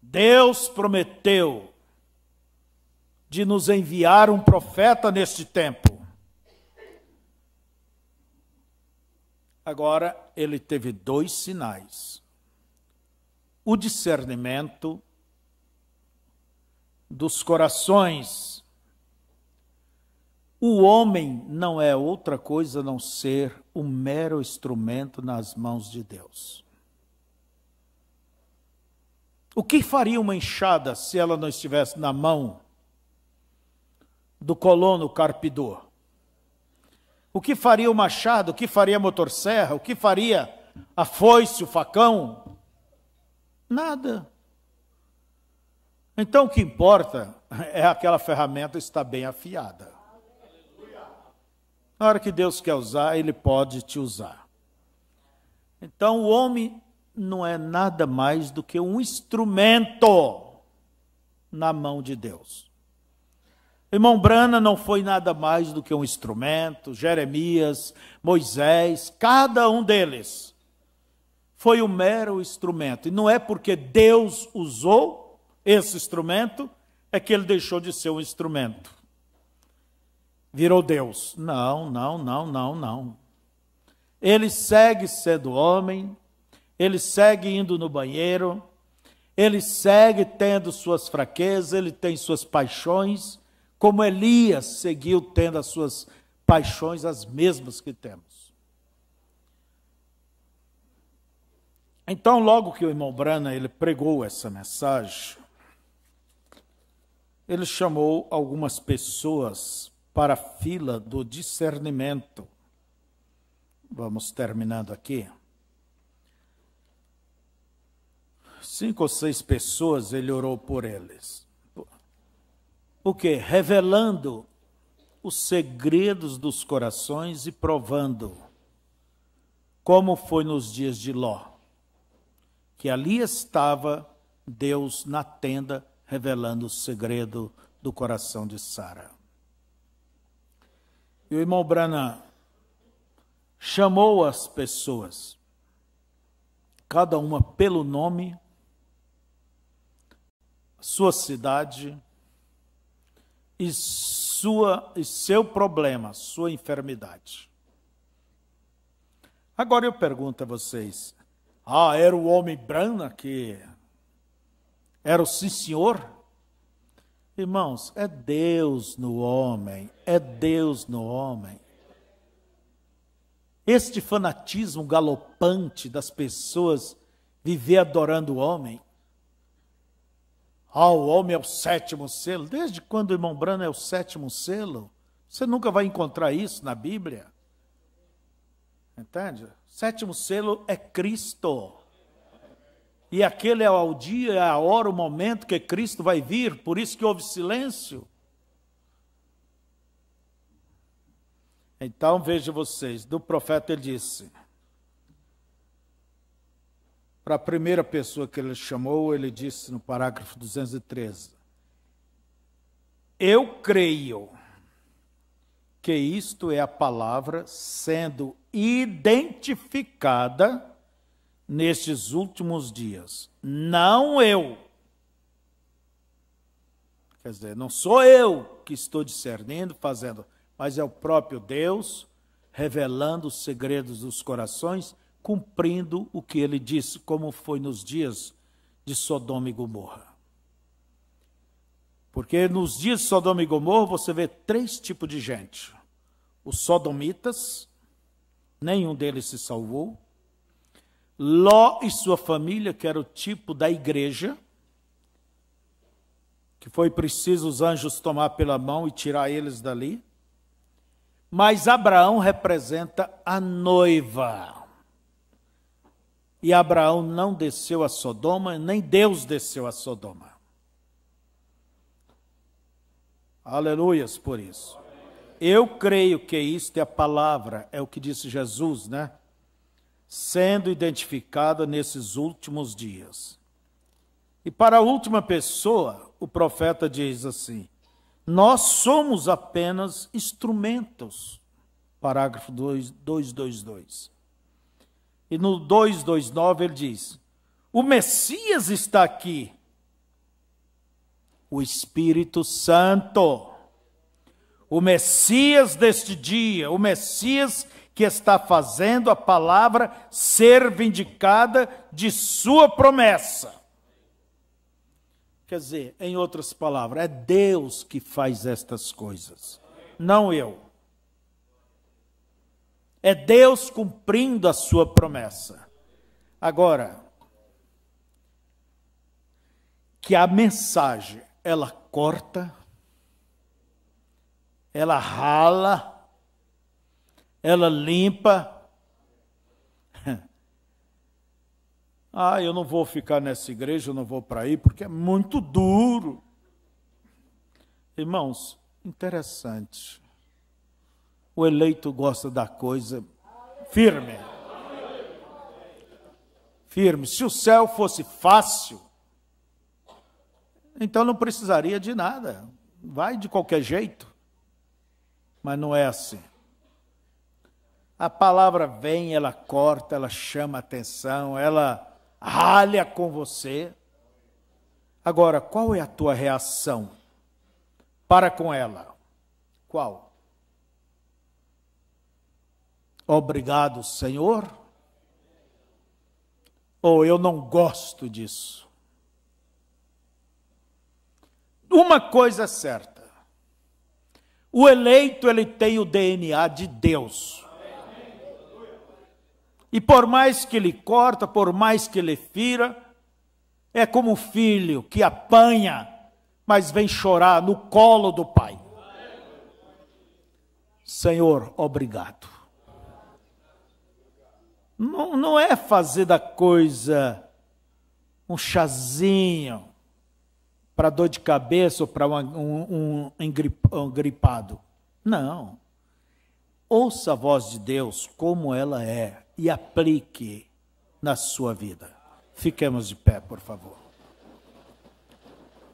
Deus prometeu de nos enviar um profeta neste tempo. Agora, ele teve dois sinais: o discernimento dos corações. O homem não é outra coisa a não ser um mero instrumento nas mãos de Deus. O que faria uma enxada se ela não estivesse na mão do colono carpidor? O que faria o machado? O que faria a motosserra? O que faria a foice, o facão? Nada. Então o que importa é aquela ferramenta estar bem afiada. Na hora que Deus quer usar, Ele pode te usar. Então o homem não é nada mais do que um instrumento na mão de Deus. Irmão Brana não foi nada mais do que um instrumento, Jeremias, Moisés, cada um deles foi um mero instrumento. E não é porque Deus usou esse instrumento é que ele deixou de ser um instrumento. Virou Deus. Não, não, não, não, não. Ele segue sendo homem, ele segue indo no banheiro, ele segue tendo suas fraquezas, ele tem suas paixões como Elias seguiu tendo as suas paixões, as mesmas que temos. Então, logo que o irmão Brana ele pregou essa mensagem, ele chamou algumas pessoas para a fila do discernimento. Vamos terminando aqui. Cinco ou seis pessoas ele orou por eles. O quê? Revelando os segredos dos corações e provando, como foi nos dias de Ló, que ali estava Deus na tenda revelando o segredo do coração de Sara. E o irmão Brana chamou as pessoas, cada uma pelo nome, sua cidade, e, sua, e seu problema, sua enfermidade. Agora eu pergunto a vocês: ah, era o homem Brana que era o sim senhor? Irmãos, é Deus no homem, é Deus no homem. Este fanatismo galopante das pessoas viver adorando o homem, o homem é o sétimo selo. Desde quando o irmão Brano é o sétimo selo? Você nunca vai encontrar isso na Bíblia. Entende? Sétimo selo é Cristo. E aquele é o dia, é a hora, o momento que Cristo vai vir, por isso que houve silêncio. Então veja vocês, do profeta ele disse: para a primeira pessoa que ele chamou, ele disse no parágrafo 213: Eu creio que isto é a palavra sendo identificada nestes últimos dias. Não eu. Quer dizer, não sou eu que estou discernindo, fazendo, mas é o próprio Deus revelando os segredos dos corações cumprindo o que ele disse, como foi nos dias de Sodoma e Gomorra. Porque nos dias de Sodoma e Gomorra você vê três tipos de gente: os sodomitas, nenhum deles se salvou, Ló e sua família, que era o tipo da igreja, que foi preciso os anjos tomar pela mão e tirar eles dali. Mas Abraão representa a noiva. E Abraão não desceu a Sodoma, nem Deus desceu a Sodoma. Aleluias por isso. Eu creio que isto é a palavra, é o que disse Jesus, né? Sendo identificada nesses últimos dias. E para a última pessoa, o profeta diz assim: Nós somos apenas instrumentos. Parágrafo 222. E no 229 ele diz: O Messias está aqui, o Espírito Santo, o Messias deste dia, o Messias que está fazendo a palavra ser vindicada de sua promessa. Quer dizer, em outras palavras, é Deus que faz estas coisas, não eu. É Deus cumprindo a sua promessa. Agora, que a mensagem ela corta, ela rala, ela limpa. Ah, eu não vou ficar nessa igreja, eu não vou para aí, porque é muito duro. Irmãos, interessante. O eleito gosta da coisa firme. Firme. Se o céu fosse fácil, então não precisaria de nada. Vai de qualquer jeito. Mas não é assim. A palavra vem, ela corta, ela chama atenção, ela ralha com você. Agora, qual é a tua reação para com ela? Qual? Obrigado, Senhor. Ou eu não gosto disso. Uma coisa é certa. O eleito ele tem o DNA de Deus. E por mais que ele corta, por mais que ele fira, é como um filho que apanha, mas vem chorar no colo do pai. Senhor, obrigado. Não, não é fazer da coisa um chazinho para dor de cabeça ou para um, um, um gripado. Não. Ouça a voz de Deus como ela é e aplique na sua vida. Fiquemos de pé, por favor.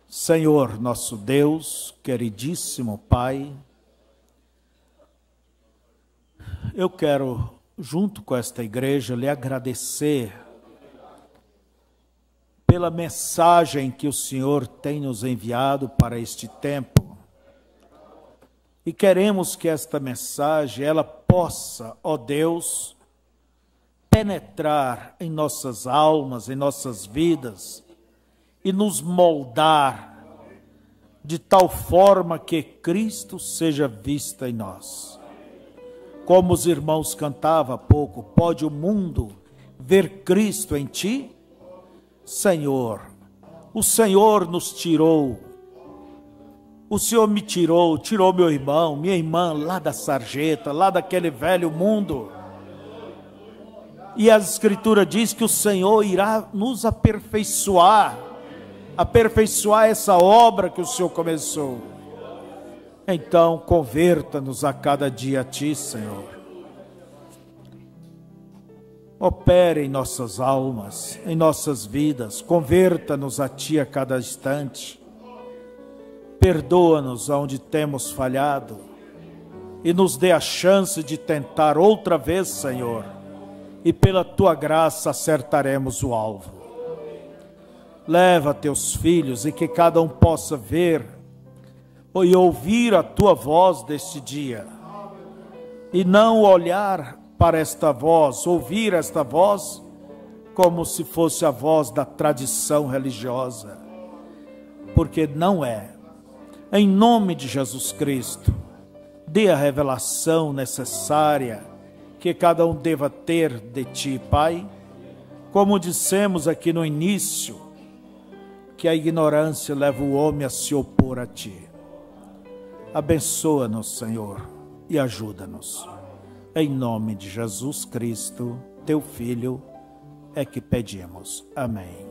Senhor, nosso Deus, queridíssimo Pai, eu quero junto com esta igreja, lhe agradecer pela mensagem que o Senhor tem nos enviado para este tempo. E queremos que esta mensagem ela possa, ó Deus, penetrar em nossas almas, em nossas vidas e nos moldar de tal forma que Cristo seja visto em nós. Como os irmãos cantavam há pouco, pode o mundo ver Cristo em ti? Senhor, o Senhor nos tirou. O Senhor me tirou, tirou meu irmão, minha irmã lá da sarjeta, lá daquele velho mundo. E a Escritura diz que o Senhor irá nos aperfeiçoar, aperfeiçoar essa obra que o Senhor começou. Então, converta-nos a cada dia a Ti, Senhor. Opere em nossas almas, em nossas vidas, converta-nos a Ti a cada instante. Perdoa-nos onde temos falhado e nos dê a chance de tentar outra vez, Senhor, e pela Tua graça acertaremos o alvo. Leva teus filhos e que cada um possa ver e ouvir a tua voz deste dia. E não olhar para esta voz, ouvir esta voz como se fosse a voz da tradição religiosa, porque não é. Em nome de Jesus Cristo, dê a revelação necessária que cada um deva ter de ti, Pai. Como dissemos aqui no início, que a ignorância leva o homem a se opor a ti Abençoa-nos, Senhor, e ajuda-nos. Em nome de Jesus Cristo, teu Filho, é que pedimos. Amém.